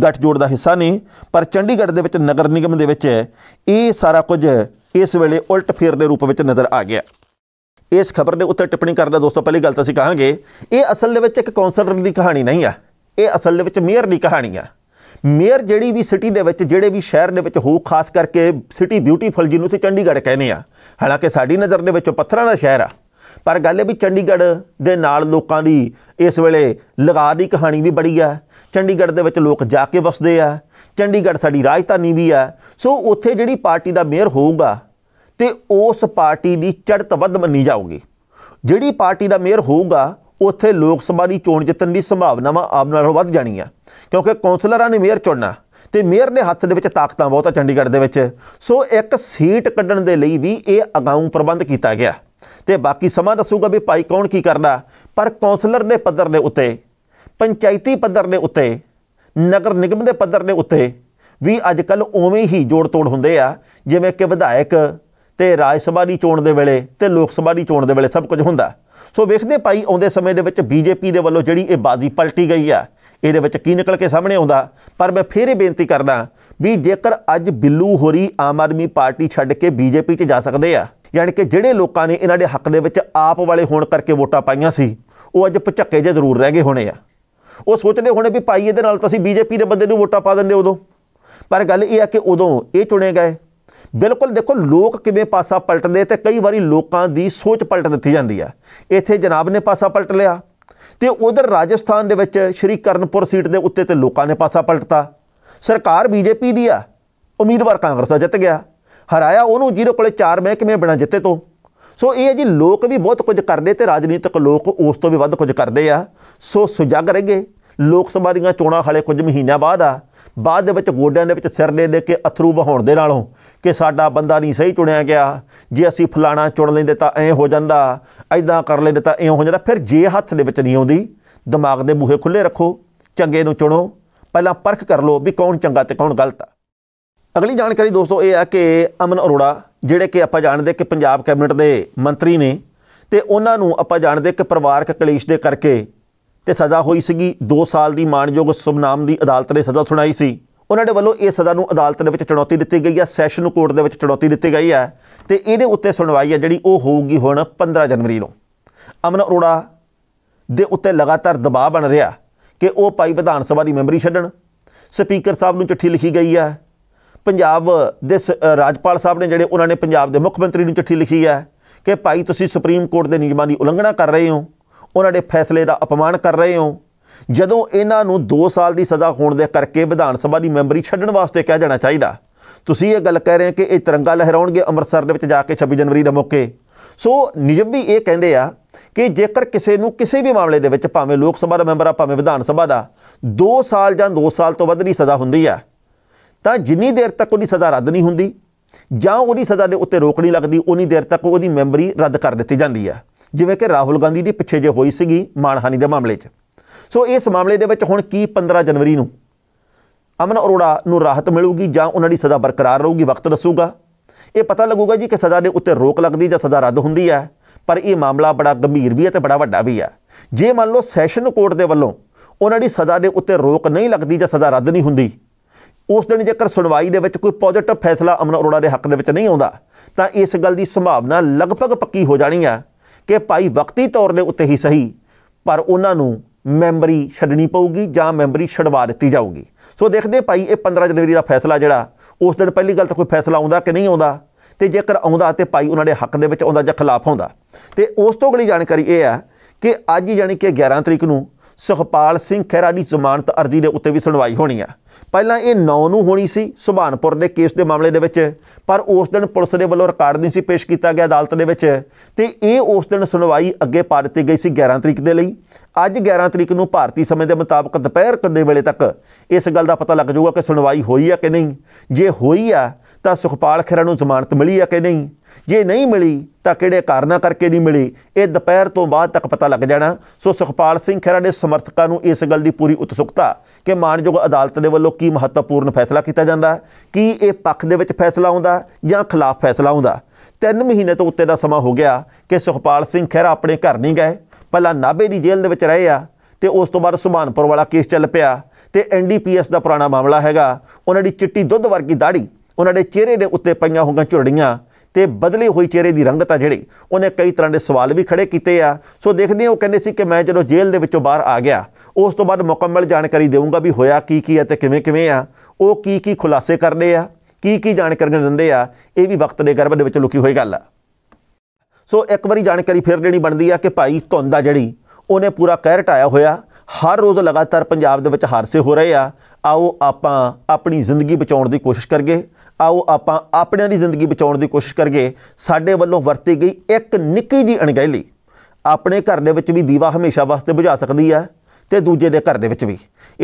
ਗੱਠਜੋੜ ਦਾ ਹਿੱਸਾ ਨੇ ਪਰ ਚੰਡੀਗੜ੍ਹ ਦੇ ਵਿੱਚ ਨਗਰ ਨਿਗਮ ਦੇ ਵਿੱਚ ਇਹ ਸਾਰਾ ਕੁਝ ਇਸ ਵੇਲੇ ਉਲਟ ਫੇਰ ਦੇ ਰੂਪ ਵਿੱਚ ਨਜ਼ਰ ਆ ਗਿਆ ਇਸ ਖਬਰ ਦੇ ਉੱਤੇ ਟਿੱਪਣੀ ਕਰਦਾ ਦੋਸਤੋ ਪਹਿਲੀ ਗੱਲ ਤਾਂ ਅਸੀਂ ਕਹਾਂਗੇ ਇਹ ਅਸਲ ਦੇ ਵਿੱਚ ਇੱਕ ਕਾਉਂਸਲਰ ਦੀ ਕਹਾਣੀ ਨਹੀਂ ਆ ਇਹ ਅਸਲ ਦੇ ਵਿੱਚ ਮੇਅਰ ਦੀ ਕਹਾਣੀ ਆ ਮੇਅਰ ਜਿਹੜੀ ਵੀ ਸਿਟੀ ਦੇ ਵਿੱਚ ਜਿਹੜੇ ਵੀ ਸ਼ਹਿਰ ਦੇ ਵਿੱਚ ਹੋ ਖਾਸ ਕਰਕੇ ਸਿਟੀ ਬਿਊਟੀਫੁਲ ਜਿਹਨੂੰ ਸੇ ਚੰਡੀਗੜ੍ਹ ਕਹਿੰਦੇ ਆ ਹਾਲਾਂਕਿ ਸਾਡੀ ਨਜ਼ਰ ਦੇ ਵਿੱਚ ਪੱਥਰਾਂ ਦਾ ਸ਼ਹਿਰ ਆ ਪਰ ਗੱਲ ਇਹ ਵੀ ਚੰਡੀਗੜ੍ਹ ਦੇ ਨਾਲ ਲੋਕਾਂ ਦੀ ਇਸ ਵੇਲੇ ਲਗਾ ਦੀ ਕਹਾਣੀ ਵੀ ਬੜੀ ਆ ਚੰਡੀਗੜ੍ਹ ਦੇ ਵਿੱਚ ਲੋਕ ਜਾ ਕੇ ਵਸਦੇ ਆ ਚੰਡੀਗੜ੍ਹ ਸਾਡੀ ਰਾਜਧਾਨੀ ਵੀ ਆ ਸੋ ਉੱਥੇ ਜਿਹੜੀ ਪਾਰਟੀ ਦਾ ਮੇਅਰ ਹੋਊਗਾ ਤੇ ਉਸ ਪਾਰਟੀ ਦੀ ਚੜਤ ਵੱਧ ਮੰਨੀ ਜਾਊਗੀ ਜਿਹੜੀ ਪਾਰਟੀ ਦਾ ਮੇਅਰ ਹੋਊਗਾ ਉੱਥੇ ਲੋਕ ਸਭਾ ਦੀ ਚੋਣ ਜਿੱਤਣ ਦੀ ਸੰਭਾਵਨਾਵਾਂ ਆਪ ਨਾਲੋਂ ਵੱਧ ਜਾਣੀਆਂ ਕਿਉਂਕਿ ਕੌਂਸਲਰਾਂ ਨੇ ਮੇਅਰ ਚੁਣਨਾ ਤੇ ਮੇਅਰ ਦੇ ਹੱਥ ਦੇ ਵਿੱਚ ਤਾਕਤਾਂ ਬਹੁਤ ਆ ਚੰਡੀਗੜ੍ਹ ਦੇ ਵਿੱਚ ਸੋ ਇੱਕ ਸੀਟ ਕੱਢਣ ਦੇ ਲਈ ਵੀ ਇਹ ਅਗਾਊਂ ਪ੍ਰਬੰਧ ਕੀਤਾ ਗਿਆ ਤੇ ਬਾਕੀ ਸਮਾਂ ਦੱਸੂਗਾ ਵੀ ਭਾਈ ਕੌਣ ਕੀ ਕਰਦਾ ਪਰ ਕੌਂਸਲਰ ਦੇ ਪੱਧਰ ਦੇ ਉੱਤੇ ਪੰਚਾਇਤੀ ਪੱਧਰ ਦੇ ਉੱਤੇ ਨਗਰ ਨਿਗਮ ਦੇ ਪੱਧਰ ਦੇ ਉੱਤੇ ਵੀ ਅੱਜ ਕੱਲ ਉਵੇਂ ਹੀ ਜੋੜ ਤੋੜ ਹੁੰਦੇ ਆ ਜਿਵੇਂ ਕਿ ਵਿਧਾਇਕ ਤੇ ਰਾਜ ਸਭਾ ਦੀ ਚੋਣ ਦੇ ਵੇਲੇ ਤੇ ਲੋਕ ਸਭਾ ਦੀ ਚੋਣ ਦੇ ਵੇਲੇ ਸਭ ਕੁਝ ਹੁੰਦਾ ਸੋ ਵੇਖਦੇ ਭਾਈ ਆਉਂਦੇ ਸਮੇਂ ਦੇ ਵਿੱਚ ਬੀਜੇਪੀ ਦੇ ਵੱਲੋਂ ਜਿਹੜੀ ਇਹ ਬਾਜ਼ੀ ਪਲਟੀ ਗਈ ਆ ਇਹਦੇ ਵਿੱਚ ਕੀ ਨਿਕਲ ਕੇ ਸਾਹਮਣੇ ਆਉਂਦਾ ਪਰ ਮੈਂ ਫੇਰ ਇਹ ਬੇਨਤੀ ਕਰਦਾ ਵੀ ਜੇਕਰ ਅੱਜ ਬਿੱਲੂ ਹੋਰੀ ਆਮ ਆਦਮੀ ਪਾਰਟੀ ਛੱਡ ਕੇ ਬੀਜੇਪੀ 'ਚ ਜਾ ਸਕਦੇ ਆ ਯਾਨੀ ਕਿ ਜਿਹੜੇ ਲੋਕਾਂ ਨੇ ਇਹਨਾਂ ਦੇ ਹੱਕ ਦੇ ਵਿੱਚ ਆਪ ਵਾਲੇ ਹੋਣ ਕਰਕੇ ਵੋਟਾਂ ਪਾਈਆਂ ਸੀ ਉਹ ਅੱਜ ਭਚੱਕੇ ਜੇ ਜ਼ਰੂਰ ਰਹਿ ਗਏ ਹੋਣੇ ਆ ਉਹ ਸੋਚਦੇ ਹੋਣੇ ਵੀ ਪਾਈ ਇਹਦੇ ਨਾਲ ਤਾਂ ਅਸੀਂ ਬੀਜੇਪੀ ਦੇ ਬੰਦੇ ਨੂੰ ਵੋਟਾਂ ਪਾ ਦਿੰਦੇ ਉਦੋਂ ਪਰ ਗੱਲ ਇਹ ਆ ਕਿ ਉਦੋਂ ਇਹ ਚੁਣੇ ਗਏ ਬਿਲਕੁਲ ਦੇਖੋ ਲੋਕ ਕਿਵੇਂ ਪਾਸਾ ਪਲਟਦੇ ਤੇ ਕਈ ਵਾਰੀ ਲੋਕਾਂ ਦੀ ਸੋਚ ਪਲਟ ਦਿੱਤੀ ਜਾਂਦੀ ਆ ਇੱਥੇ ਜਨਾਬ ਨੇ ਪਾਸਾ ਪਲਟ ਲਿਆ ਤੇ ਉਧਰ ਰਾਜਸਥਾਨ ਦੇ ਵਿੱਚ ਸ਼੍ਰੀ ਕਰਨਪੁਰ ਸੀਟ ਦੇ ਉੱਤੇ ਤੇ ਲੋਕਾਂ ਨੇ ਪਾਸਾ ਪਲਟਤਾ ਸਰਕਾਰ ਬੀਜੇਪੀ ਦੀ ਆ ਉਮੀਦਵਾਰ ਕਾਂਗਰਸ ਦਾ ਜਿੱਤ ਗਿਆ ਹਰਾਇਆ ਉਹਨੂੰ ਜੀਰੋ ਕੋਲੇ 4 ਮਹਿਕਮੇ ਬਣਾ ਜਿੱਤੇ ਤੋਂ ਸੋ ਇਹ ਜੀ ਲੋਕ ਵੀ ਬਹੁਤ ਕੁਝ ਕਰਦੇ ਤੇ ਰਾਜਨੀਤਿਕ ਲੋਕ ਉਸ ਤੋਂ ਵੀ ਵੱਧ ਕੁਝ ਕਰਦੇ ਆ ਸੋ ਸੁਜਾਗ ਰਹੇਗੇ ਲੋਕ ਸਭਾ ਦੀਆਂ ਚੋਣਾਂ ਹਾਲੇ ਕੁਝ ਮਹੀਨਿਆਂ ਬਾਅਦ ਆ ਬਾਅਦ ਦੇ ਵਿੱਚ ਗੋਡਿਆਂ ਦੇ ਵਿੱਚ ਸਿਰ ਦੇ ਦੇ ਕੇ ਅਥਰੂ ਵਹਾਉਣ ਦੇ ਨਾਲੋਂ ਕਿ ਸਾਡਾ ਬੰਦਾ ਨਹੀਂ ਸਹੀ ਚੁਣਿਆ ਗਿਆ ਜੇ ਅਸੀਂ ਫਲਾਣਾ ਚੁਣ ਲੈਂਦੇ ਤਾਂ ਐ ਹੋ ਜਾਂਦਾ ਐਦਾਂ ਕਰ ਲੈਂਦੇ ਤਾਂ ਐ ਹੋ ਜਾਂਦਾ ਫਿਰ ਜੇ ਹੱਥ ਦੇ ਵਿੱਚ ਨਹੀਂ ਆਉਂਦੀ ਦਿਮਾਗ ਦੇ ਬੂਹੇ ਖੁੱਲੇ ਰੱਖੋ ਚੰਗੇ ਨੂੰ ਚੁਣੋ ਪਹਿਲਾਂ ਪਰਖ ਕਰ ਲਓ ਵੀ ਕੌਣ ਚੰਗਾ ਤੇ ਕੌਣ ਗਲਤ ਆ ਅਗਲੀ ਜਾਣਕਾਰੀ ਦੋਸਤੋ ਇਹ ਆ ਕਿ ਅਮਨ ਅਰੋੜਾ ਜਿਹੜੇ ਕਿ ਆਪਾਂ ਜਾਣਦੇ ਕਿ ਪੰਜਾਬ ਕੈਬਨਿਟ ਦੇ ਮੰਤਰੀ ਨੇ ਤੇ ਉਹਨਾਂ ਨੂੰ ਆਪਾਂ ਜਾਣਦੇ ਕਿ ਪਰਿਵਾਰਕ ਕਲੇਸ਼ ਦੇ ਕਰਕੇ ਤੇ ਸਜ਼ਾ ਹੋਈ ਸੀਗੀ 2 ਸਾਲ ਦੀ ਮਾਨਯੋਗ ਸੁਭਨਾਮ ਦੀ ਅਦਾਲਤ ਨੇ ਸਜ਼ਾ ਸੁਣਾਈ ਸੀ ਉਹਨਾਂ ਦੇ ਵੱਲੋਂ ਇਹ ਸਜ਼ਾ ਨੂੰ ਅਦਾਲਤ ਦੇ ਵਿੱਚ ਚੁਣੌਤੀ ਦਿੱਤੀ ਗਈ ਹੈ ਸੈਸ਼ਨ ਕੋਰਟ ਦੇ ਵਿੱਚ ਚੁਣੌਤੀ ਦਿੱਤੀ ਗਈ ਹੈ ਤੇ ਇਹਦੇ ਉੱਤੇ ਸੁਣਵਾਈ ਹੈ ਜਿਹੜੀ ਉਹ ਹੋਊਗੀ ਹੁਣ 15 ਜਨਵਰੀ ਨੂੰ ਅਮਨ ਅਰੋੜਾ ਦੇ ਉੱਤੇ ਲਗਾਤਾਰ ਦਬਾਅ ਬਣ ਰਿਹਾ ਕਿ ਉਹ ਪਾਈ ਵਿਧਾਨ ਸਭਾ ਦੀ ਮੈਂਬਰੀ ਛੱਡਣ ਸਪੀਕਰ ਸਾਹਿਬ ਨੂੰ ਚਿੱਠੀ ਲਿਖੀ ਗਈ ਹੈ ਪੰਜਾਬ ਦੇ ਰਾਜਪਾਲ ਸਾਹਿਬ ਨੇ ਜਿਹੜੇ ਉਹਨਾਂ ਨੇ ਪੰਜਾਬ ਦੇ ਮੁੱਖ ਮੰਤਰੀ ਨੂੰ ਚਿੱਠੀ ਲਿਖੀ ਹੈ ਕਿ ਭਾਈ ਤੁਸੀਂ ਸੁਪਰੀਮ ਕੋਰਟ ਦੇ ਨਿਯਮਾਂ ਦੀ ਉਲੰਘਣਾ ਕਰ ਰਹੇ ਹੋ ਉਹਨਾਂ ਦੇ ਫੈਸਲੇ ਦਾ ਅਪਮਾਨ ਕਰ ਰਹੇ ਹੋ ਜਦੋਂ ਇਹਨਾਂ ਨੂੰ 2 ਸਾਲ ਦੀ ਸਜ਼ਾ ਹੋਣ ਦੇ ਕਰਕੇ ਵਿਧਾਨ ਸਭਾ ਦੀ ਮੈਂਬਰੀ ਛੱਡਣ ਵਾਸਤੇ ਕਹਿ ਜਾਣਾ ਚਾਹੀਦਾ ਤੁਸੀਂ ਇਹ ਗੱਲ ਕਹਿ ਰਹੇ ਕਿ ਇਹ ਤਿਰੰਗਾ ਲਹਿਰਾਉਣਗੇ ਅੰਮ੍ਰਿਤਸਰ ਦੇ ਵਿੱਚ ਜਾ ਕੇ 26 ਜਨਵਰੀ ਦੇ ਮੌਕੇ ਸੋ ਨਿਯਮ ਵੀ ਇਹ ਕਹਿੰਦੇ ਆ ਕਿ ਜੇਕਰ ਕਿਸੇ ਨੂੰ ਕਿਸੇ ਵੀ ਮਾਮਲੇ ਦੇ ਵਿੱਚ ਭਾਵੇਂ ਲੋਕ ਸਭਾ ਦਾ ਮੈਂਬਰ ਆ ਭਾਵੇਂ ਵਿਧਾਨ ਸਭਾ ਦਾ 2 ਸਾਲ ਜਾਂ 2 ਸਾਲ ਤੋਂ ਵੱਧ ਦੀ ਸਜ਼ਾ ਹੁੰਦੀ ਆ ਤਾਂ ਜਿੰਨੀ ਦੇਰ ਤੱਕ ਉਹਦੀ ਸਜ਼ਾ ਰੱਦ ਨਹੀਂ ਹੁੰਦੀ ਜਾਂ ਉਹਦੀ ਸਜ਼ਾ ਦੇ ਉੱਤੇ ਰੋਕ ਨਹੀਂ ਲੱਗਦੀ ਉਨੀ ਦੇਰ ਤੱਕ ਉਹਦੀ ਮੈਂਬਰੀ ਰੱਦ ਕਰ ਦਿੱਤੀ ਜਾਂਦੀ ਆ ਜਿਵੇਂ ਕਿ ਰਾਹੁਲ ਗਾਂਧੀ ਦੀ ਪਿੱਛੇ ਜੇ ਹੋਈ ਸੀਗੀ ਮਾਨਹਾਨੀ ਦੇ ਮਾਮਲੇ 'ਚ ਸੋ ਇਸ ਮਾਮਲੇ ਦੇ ਵਿੱਚ ਹੁਣ ਕੀ 15 ਜਨਵਰੀ ਨੂੰ ਅਮਨ ਅਰੋੜਾ ਨੂੰ ਰਾਹਤ ਮਿਲੂਗੀ ਜਾਂ ਉਹਨਾਂ ਦੀ ਸਜ਼ਾ ਬਰਕਰਾਰ ਰਹੂਗੀ ਵਕਤ ਦੱਸੂਗਾ ਇਹ ਪਤਾ ਲੱਗੂਗਾ ਜੀ ਕਿ ਸਜ਼ਾ ਦੇ ਉੱਤੇ ਰੋਕ ਲੱਗਦੀ ਜਾਂ ਸਜ਼ਾ ਰੱਦ ਹੁੰਦੀ ਹੈ ਪਰ ਇਹ ਮਾਮਲਾ ਬੜਾ ਗੰਭੀਰ ਵੀ ਹੈ ਤੇ ਬੜਾ ਵੱਡਾ ਵੀ ਹੈ ਜੇ ਮੰਨ ਲਓ ਸੈਸ਼ਨ ਕੋਰਟ ਦੇ ਵੱਲੋਂ ਉਹਨਾਂ ਦੀ ਸਜ਼ਾ ਦੇ ਉੱਤੇ ਰੋਕ ਨਹੀਂ ਲੱਗਦੀ ਜਾਂ ਸਜ਼ਾ ਰੱਦ ਨਹੀਂ ਹੁੰਦੀ ਉਸ ਦਿਨ ਜੇਕਰ ਸੁਣਵਾਈ ਦੇ ਵਿੱਚ ਕੋਈ ਪੋਜ਼ਿਟਿਵ ਫੈਸਲਾ ਅਮਨ ਅਰੋੜਾ ਦੇ ਹੱਕ ਦੇ ਵਿੱਚ ਨਹੀਂ ਆਉਂਦਾ ਤਾਂ ਇਸ ਗੱਲ ਦੀ ਸੰਭਾਵਨਾ ਲਗਭਗ ਪੱਕੀ ਹੋ ਜਾਣੀ ਹੈ ਕਿ ਭਾਈ ਵਕਤੀ ਤੌਰ ਦੇ ਉੱਤੇ ਹੀ ਸਹੀ ਪਰ ਉਹਨਾਂ ਨੂੰ ਮੈਮਰੀ ਛੱਡਣੀ ਪਊਗੀ ਜਾਂ ਮੈਮਰੀ ਛਡਵਾ ਦਿੱਤੀ ਜਾਊਗੀ ਸੋ ਦੇਖਦੇ ਭਾਈ ਇਹ 15 ਜਨਵਰੀ ਦਾ ਫੈਸਲਾ ਜਿਹੜਾ ਉਸ ਦਿਨ ਪਹਿਲੀ ਗੱਲ ਤਾਂ ਕੋਈ ਫੈਸਲਾ ਆਉਂਦਾ ਕਿ ਨਹੀਂ ਆਉਂਦਾ ਤੇ ਜੇਕਰ ਆਉਂਦਾ ਤੇ ਭਾਈ ਉਹਨਾਂ ਦੇ ਹੱਕ ਦੇ ਵਿੱਚ ਆਉਂਦਾ ਜਾਂ ਖਿਲਾਫ ਆਉਂਦਾ ਤੇ ਉਸ ਤੋਂ ਅਗਲੀ ਜਾਣਕਾਰੀ ਇਹ ਆ ਕਿ ਅੱਜ ਯਾਨੀ ਕਿ 11 ਤਰੀਕ ਨੂੰ ਸੁਖਪਾਲ ਸਿੰਘ ਖੈਰਾ ਦੀ ਜ਼ਮਾਨਤ ਅਰਜ਼ੀ ਦੇ ਉੱਤੇ ਵੀ ਸੁਣਵਾਈ ਹੋਣੀ ਆ ਪਹਿਲਾਂ ਇਹ 9 ਨੂੰ ਹੋਣੀ ਸੀ ਸੁਭਾਨਪੁਰ ਦੇ ਕੇਸ ਦੇ ਮਾਮਲੇ ਦੇ ਵਿੱਚ ਪਰ ਉਸ ਦਿਨ ਪੁਲਿਸ ਦੇ ਵੱਲੋਂ ਰਿਕਾਰਡ ਨਹੀਂ ਸੀ ਪੇਸ਼ ਕੀਤਾ ਗਿਆ ਅਦਾਲਤ ਦੇ ਵਿੱਚ ਤੇ ਇਹ ਉਸ ਦਿਨ ਸੁਣਵਾਈ ਅੱਗੇ ਪਾ ਦਿੱਤੀ ਗਈ ਸੀ 11 ਤਰੀਕ ਦੇ ਲਈ ਅੱਜ 11 ਤਰੀਕ ਨੂੰ ਭਾਰਤੀ ਸਮੇਂ ਦੇ ਮੁਤਾਬਕ ਦੁਪਹਿਰ ਕਦੇ ਵੇਲੇ ਤੱਕ ਇਸ ਗੱਲ ਦਾ ਪਤਾ ਲੱਗ ਜਾਊਗਾ ਕਿ ਸੁਣਵਾਈ ਹੋਈ ਆ ਕਿ ਨਹੀਂ ਜੇ ਹੋਈ ਆ ਤਾਂ ਸੁਖਪਾਲ ਖੇਰਾ ਨੂੰ ਜ਼ਮਾਨਤ ਮਿਲੀ ਆ ਕਿ ਨਹੀਂ ਜੇ ਨਹੀਂ ਮਿਲੀ ਤਾਂ ਕਿਹੜੇ ਕਾਰਨਾਂ ਕਰਕੇ ਨਹੀਂ ਮਿਲੀ ਇਹ ਦੁਪਹਿਰ ਤੋਂ ਬਾਅਦ ਤੱਕ ਪਤਾ ਲੱਗ ਜਾਣਾ ਸੋ ਸੁਖਪਾਲ ਸਿੰਘ ਖਹਿਰਾ ਦੇ ਸਮਰਥਕਾਂ ਨੂੰ ਇਸ ਗੱਲ ਦੀ ਪੂਰੀ ਉਤਸੁਕਤਾ ਕਿ ਮਾਨਯੋਗ ਅਦਾਲਤ ਦੇ ਵੱਲੋਂ ਕੀ ਮਹੱਤਵਪੂਰਨ ਫੈਸਲਾ ਕੀਤਾ ਜਾਂਦਾ ਕਿ ਇਹ ਪੱਖ ਦੇ ਵਿੱਚ ਫੈਸਲਾ ਆਉਂਦਾ ਜਾਂ ਖਿਲਾਫ ਫੈਸਲਾ ਆਉਂਦਾ 3 ਮਹੀਨੇ ਤੋਂ ਉੱਤੇ ਦਾ ਸਮਾਂ ਹੋ ਗਿਆ ਕਿ ਸੁਖਪਾਲ ਸਿੰਘ ਖਹਿਰਾ ਆਪਣੇ ਘਰ ਨਹੀਂ ਗਏ ਪਹਿਲਾਂ ਨਾਬੇ ਦੀ ਜੇਲ੍ਹ ਦੇ ਵਿੱਚ ਰਹੇ ਆ ਤੇ ਉਸ ਤੋਂ ਬਾਅਦ ਸੁਭਾਨਪੁਰ ਵਾਲਾ ਕੇਸ ਚੱਲ ਪਿਆ ਤੇ ਐਨਡੀਪੀਐਸ ਦਾ ਪੁਰਾਣਾ ਮਾਮਲਾ ਹੈਗਾ ਉਹਨਾਂ ਦੀ ਚਿੱਟੀ ਦੁੱਧ ਵਰਗੀ ਦਾੜੀ ਉਹਨਾਂ ਦੇ ਚਿਹਰੇ ਦੇ ਉੱਤੇ ਪਈਆਂ ਹੋਈਆਂ ਝੁਰੜੀਆਂ ਤੇ ਬਦਲੀ ਹੋਈ ਚਿਹਰੇ ਦੀ ਰੰਗਤ ਆ ਜਿਹੜੀ ਉਹਨੇ ਕਈ ਤਰ੍ਹਾਂ ਦੇ ਸਵਾਲ ਵੀ ਖੜੇ ਕੀਤੇ ਆ ਸੋ ਦੇਖਦੇ ਉਹ ਕਹਿੰਦੇ ਸੀ ਕਿ ਮੈਂ ਜਦੋਂ ਜੇਲ੍ਹ ਦੇ ਵਿੱਚੋਂ ਬਾਹਰ ਆ ਗਿਆ ਉਸ ਤੋਂ ਬਾਅਦ ਮੁਕੰਮਲ ਜਾਣਕਾਰੀ ਦੇਵਾਂਗਾ ਵੀ ਹੋਇਆ ਕੀ ਕੀ ਹੈ ਤੇ ਕਿਵੇਂ ਕਿਵੇਂ ਆ ਉਹ ਕੀ ਕੀ ਖੁਲਾਸੇ ਕਰਦੇ ਆ ਕੀ ਕੀ ਜਾਣਕਾਰੀ ਦਿੰਦੇ ਆ ਇਹ ਵੀ ਵਕਤ ਦੇ ਗਰਭ ਦੇ ਵਿੱਚ ਲੁਕੀ ਹੋਈ ਗੱਲ ਆ ਸੋ ਇੱਕ ਵਾਰੀ ਜਾਣਕਾਰੀ ਫਿਰ ਦੇਣੀ ਬਣਦੀ ਆ ਕਿ ਭਾਈ ਧੁੰਦਾ ਜਿਹੜੀ ਉਹਨੇ ਪੂਰਾ ਕਹਿਰ ਟਾਇਆ ਹੋਇਆ ਹਰ ਰੋਜ਼ ਲਗਾਤਾਰ ਪੰਜਾਬ ਦੇ ਵਿੱਚ ਹਾਦਸੇ ਹੋ ਰਹੇ ਆ ਆਓ ਆਪਾਂ ਆਪਣੀ ਜ਼ਿੰਦਗੀ ਬਚਾਉਣ ਦੀ ਕੋਸ਼ਿਸ਼ ਕਰਗੇ ਆਓ ਆਪਾਂ ਆਪਣਿਆਂ ਦੀ ਜ਼ਿੰਦਗੀ ਬਚਾਉਣ ਦੀ ਕੋਸ਼ਿਸ਼ ਕਰਗੇ ਸਾਡੇ ਵੱਲੋਂ ਵਰਤੀ ਗਈ ਇੱਕ ਨਿੱਕੀ ਜੀ ਅਣਗਹਿਲੀ ਆਪਣੇ ਘਰ ਦੇ ਵਿੱਚ ਵੀ ਦੀਵਾ ਹਮੇਸ਼ਾ ਵਾਸਤੇ ਬੁਝਾ ਸਕਦੀ ਆ ਤੇ ਦੂਜੇ ਦੇ ਘਰ ਦੇ ਵਿੱਚ ਵੀ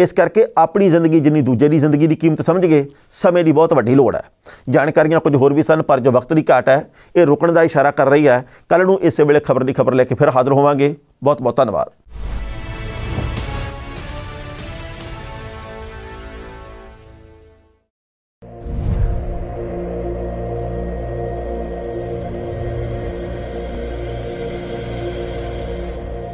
ਇਸ ਕਰਕੇ ਆਪਣੀ ਜ਼ਿੰਦਗੀ ਜਿੰਨੀ ਦੂਜੇ ਦੀ ਜ਼ਿੰਦਗੀ ਦੀ ਕੀਮਤ ਸਮਝ ਗਏ ਸਮੇਂ ਦੀ ਬਹੁਤ ਵੱਡੀ ਲੋੜ ਹੈ ਜਾਣਕਾਰੀਆਂ ਕੁਝ ਹੋਰ ਵੀ ਸਨ ਪਰ ਜੋ ਵਕਤ ਦੀ ਘਾਟ ਹੈ ਇਹ ਰੁਕਣ ਦਾ ਇਸ਼ਾਰਾ ਕਰ ਰਹੀ ਹੈ ਕੱਲ ਨੂੰ ਇਸੇ ਵੇਲੇ ਖਬਰ ਦੀ ਖਬਰ ਲੈ ਕੇ ਫਿਰ ਹਾਜ਼ਰ ਹੋਵਾਂਗੇ ਬਹੁਤ ਬਹੁਤ ਧੰਨਵਾਦ